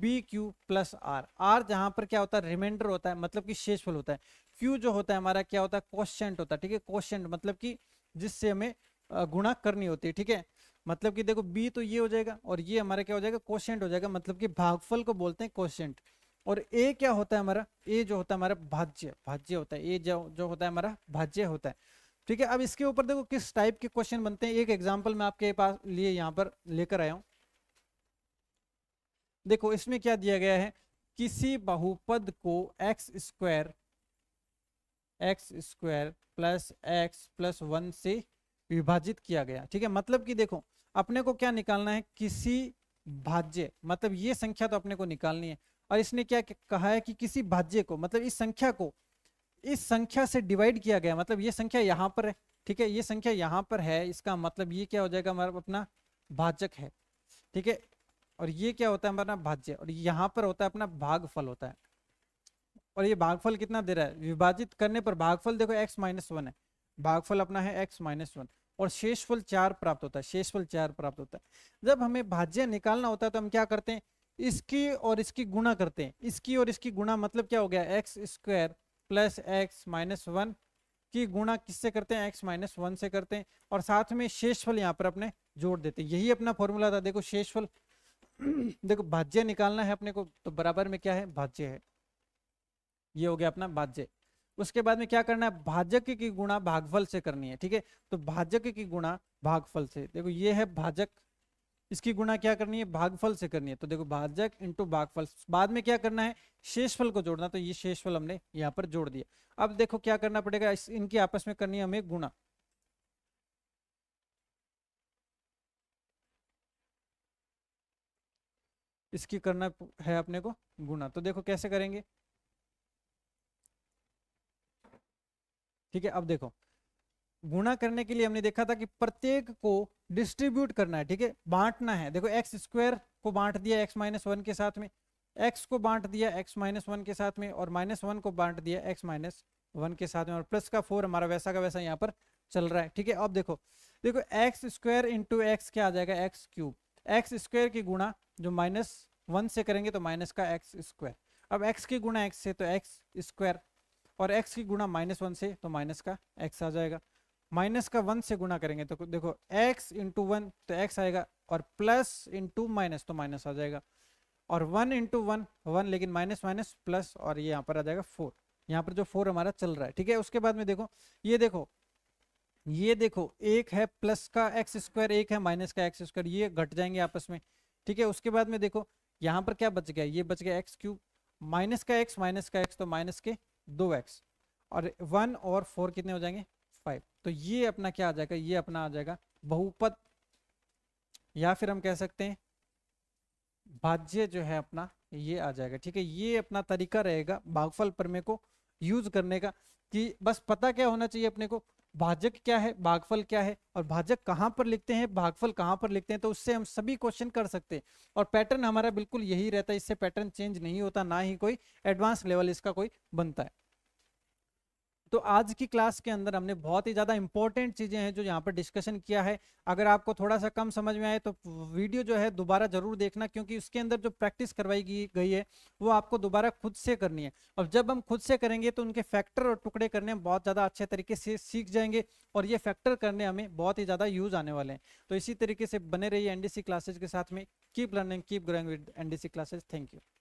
b q plus r r जहां पर क्या होता है रिमाइंडर होता है मतलब कि शेषफल होता है क्यू जो होता है हमारा क्या होता है क्वेश्चन होता है ठीक है क्वेश्चन मतलब कि जिससे हमें गुणा करनी होती है ठीक है मतलब कि देखो बी तो ये हो जाएगा और ये हमारा क्या हो जाएगा क्वेश्चेंट हो जाएगा मतलब कि भागफल को बोलते हैं क्वेश्चेंट और ए क्या होता है हमारा ए जो होता है हमारा भाज्य भाज्य होता है ए जो जो होता है हमारा भाज्य होता है ठीक है अब इसके ऊपर देखो किस टाइप के क्वेश्चन बनते हैं एक एग्जाम्पल मैं आपके पास लिए यहाँ पर लेकर आया हूँ देखो इसमें क्या दिया गया है किसी बहुपद को x square x square plus x plus one से विभाजित किया गया ठीक है मतलब कि देखो अपने को क्या निकालना है किसी भाज्य मतलब ये संख्या तो अपने को निकालनी है और इसने क्या कहा है कि किसी भाज्य को मतलब इस संख्या को इस संख्या से डिवाइड किया गया मतलब ये संख्या यहाँ पर है ठीक है ये संख्या यहाँ पर है इसका मतलब ये क्या हो जाएगा हमारा अपना भाजक है ठीक है और ये क्या होता है हमारा भाज्य और यहाँ पर होता है अपना भागफल होता है और ये भागफल कितना दे रहा है विभाजित करने पर भागफल देखो एक्स माइनस वन है भागफल अपना है एक्स माइनस वन और शेषफल चार प्राप्त होता है शेषफल चार प्राप्त होता है जब हमें भाज्य निकालना होता है तो हम क्या करते हैं इसकी और इसकी गुणा करते हैं इसकी और इसकी गुणा मतलब क्या हो गया x square plus x minus one की गुणा किससे करते हैं एक्स माइनस वन से करते हैं और साथ में शेषफल यहाँ पर अपने जोड़ देते हैं यही अपना फॉर्मूला था देखो शेषफल देखो भाज्य निकालना है अपने को तो बराबर में क्या है भाज्य है ये हो गया अपना भाज्य उसके बाद में क्या करना है भाजक की गुणा भागफल से करनी है ठीक है तो भाजक की गुणा भागफल से देखो ये है भाजक इसकी गुणा क्या करनी है भागफल से करनी है तो देखो भाजक इंटू भागफल बाद में क्या करना है शेषफल को जोड़ना तो ये शेषफल हमने यहाँ पर जोड़ दिया अब देखो क्या करना पड़ेगा इनकी आपस में करनी है हमें गुणा इसकी करना है अपने को गुणा तो देखो कैसे करेंगे ठीक है अब देखो गुणा करने के लिए हमने देखा था कि प्रत्येक को डिस्ट्रीब्यूट करना है ठीक है बांटना है देखो एक्स स्क्वायर को बांट दिया एक्स माइनस वन के साथ में एक्स को बांट दिया एक्स माइनस वन के साथ में और माइनस वन को बांट दिया एक्स माइनस वन के साथ में और प्लस का फोर हमारा वैसा का वैसा यहाँ पर चल रहा है ठीक है अब देखो देखो एक्स स्क्वायर इंटू एक्स क्या आ जाएगा एक्स क्यूब एक्स स्क्वायर की गुणा जो माइनस वन से करेंगे तो माइनस का एक्स स्क्वायर अब एक्स की गुणा एक्स से तो एक्स स्क्वायर और एक्स की गुणा माइनस वन से तो माइनस का एक्स आ जाएगा माइनस का वन से गुणा करेंगे तो देखो एक्स इंटू वन तो एक्स आएगा और प्लस इंटू माइनस तो माइनस आ जाएगा और वन इंटू वन वन लेकिन माइनस माइनस प्लस और ये यहाँ पर आ जाएगा फोर यहाँ पर जो फोर हमारा चल रहा है ठीक है उसके बाद में देखो ये देखो ये देखो एक है प्लस का एक्स स्क्वायर एक है माइनस का एक्स स्क्वायर ये घट जाएंगे आपस में ठीक है उसके बाद में देखो यहाँ पर क्या बच गया ये बच गया एक्स क्यूब माइनस का एक्स माइनस का एक्स तो माइनस के दो एक्स और वन और फोर कितने हो जाएंगे फाइव तो ये अपना क्या आ जाएगा ये अपना आ जाएगा बहुपद या फिर हम कह सकते हैं भाज्य जो है अपना ये आ जाएगा ठीक है ये अपना तरीका रहेगा भागफल प्रमेय को यूज करने का कि बस पता क्या होना चाहिए अपने को भाजक क्या है भागफल क्या है और भाजक कहाँ पर लिखते हैं भागफल कहाँ पर लिखते हैं तो उससे हम सभी क्वेश्चन कर सकते हैं और पैटर्न हमारा बिल्कुल यही रहता है इससे पैटर्न चेंज नहीं होता ना ही कोई एडवांस लेवल इसका कोई बनता है तो आज की क्लास के अंदर हमने बहुत ही ज़्यादा इंपॉर्टेंट चीज़ें हैं जो यहाँ पर डिस्कशन किया है अगर आपको थोड़ा सा कम समझ में आए तो वीडियो जो है दोबारा ज़रूर देखना क्योंकि उसके अंदर जो प्रैक्टिस करवाई गई है वो आपको दोबारा खुद से करनी है और जब हम खुद से करेंगे तो उनके फैक्टर और टुकड़े करने बहुत ज़्यादा अच्छे तरीके से सीख जाएंगे और ये फैक्टर करने हमें बहुत ही ज़्यादा यूज़ आने वाले हैं तो इसी तरीके से बने रहिए एन क्लासेज के साथ में keep learning keep growing with N classes thank you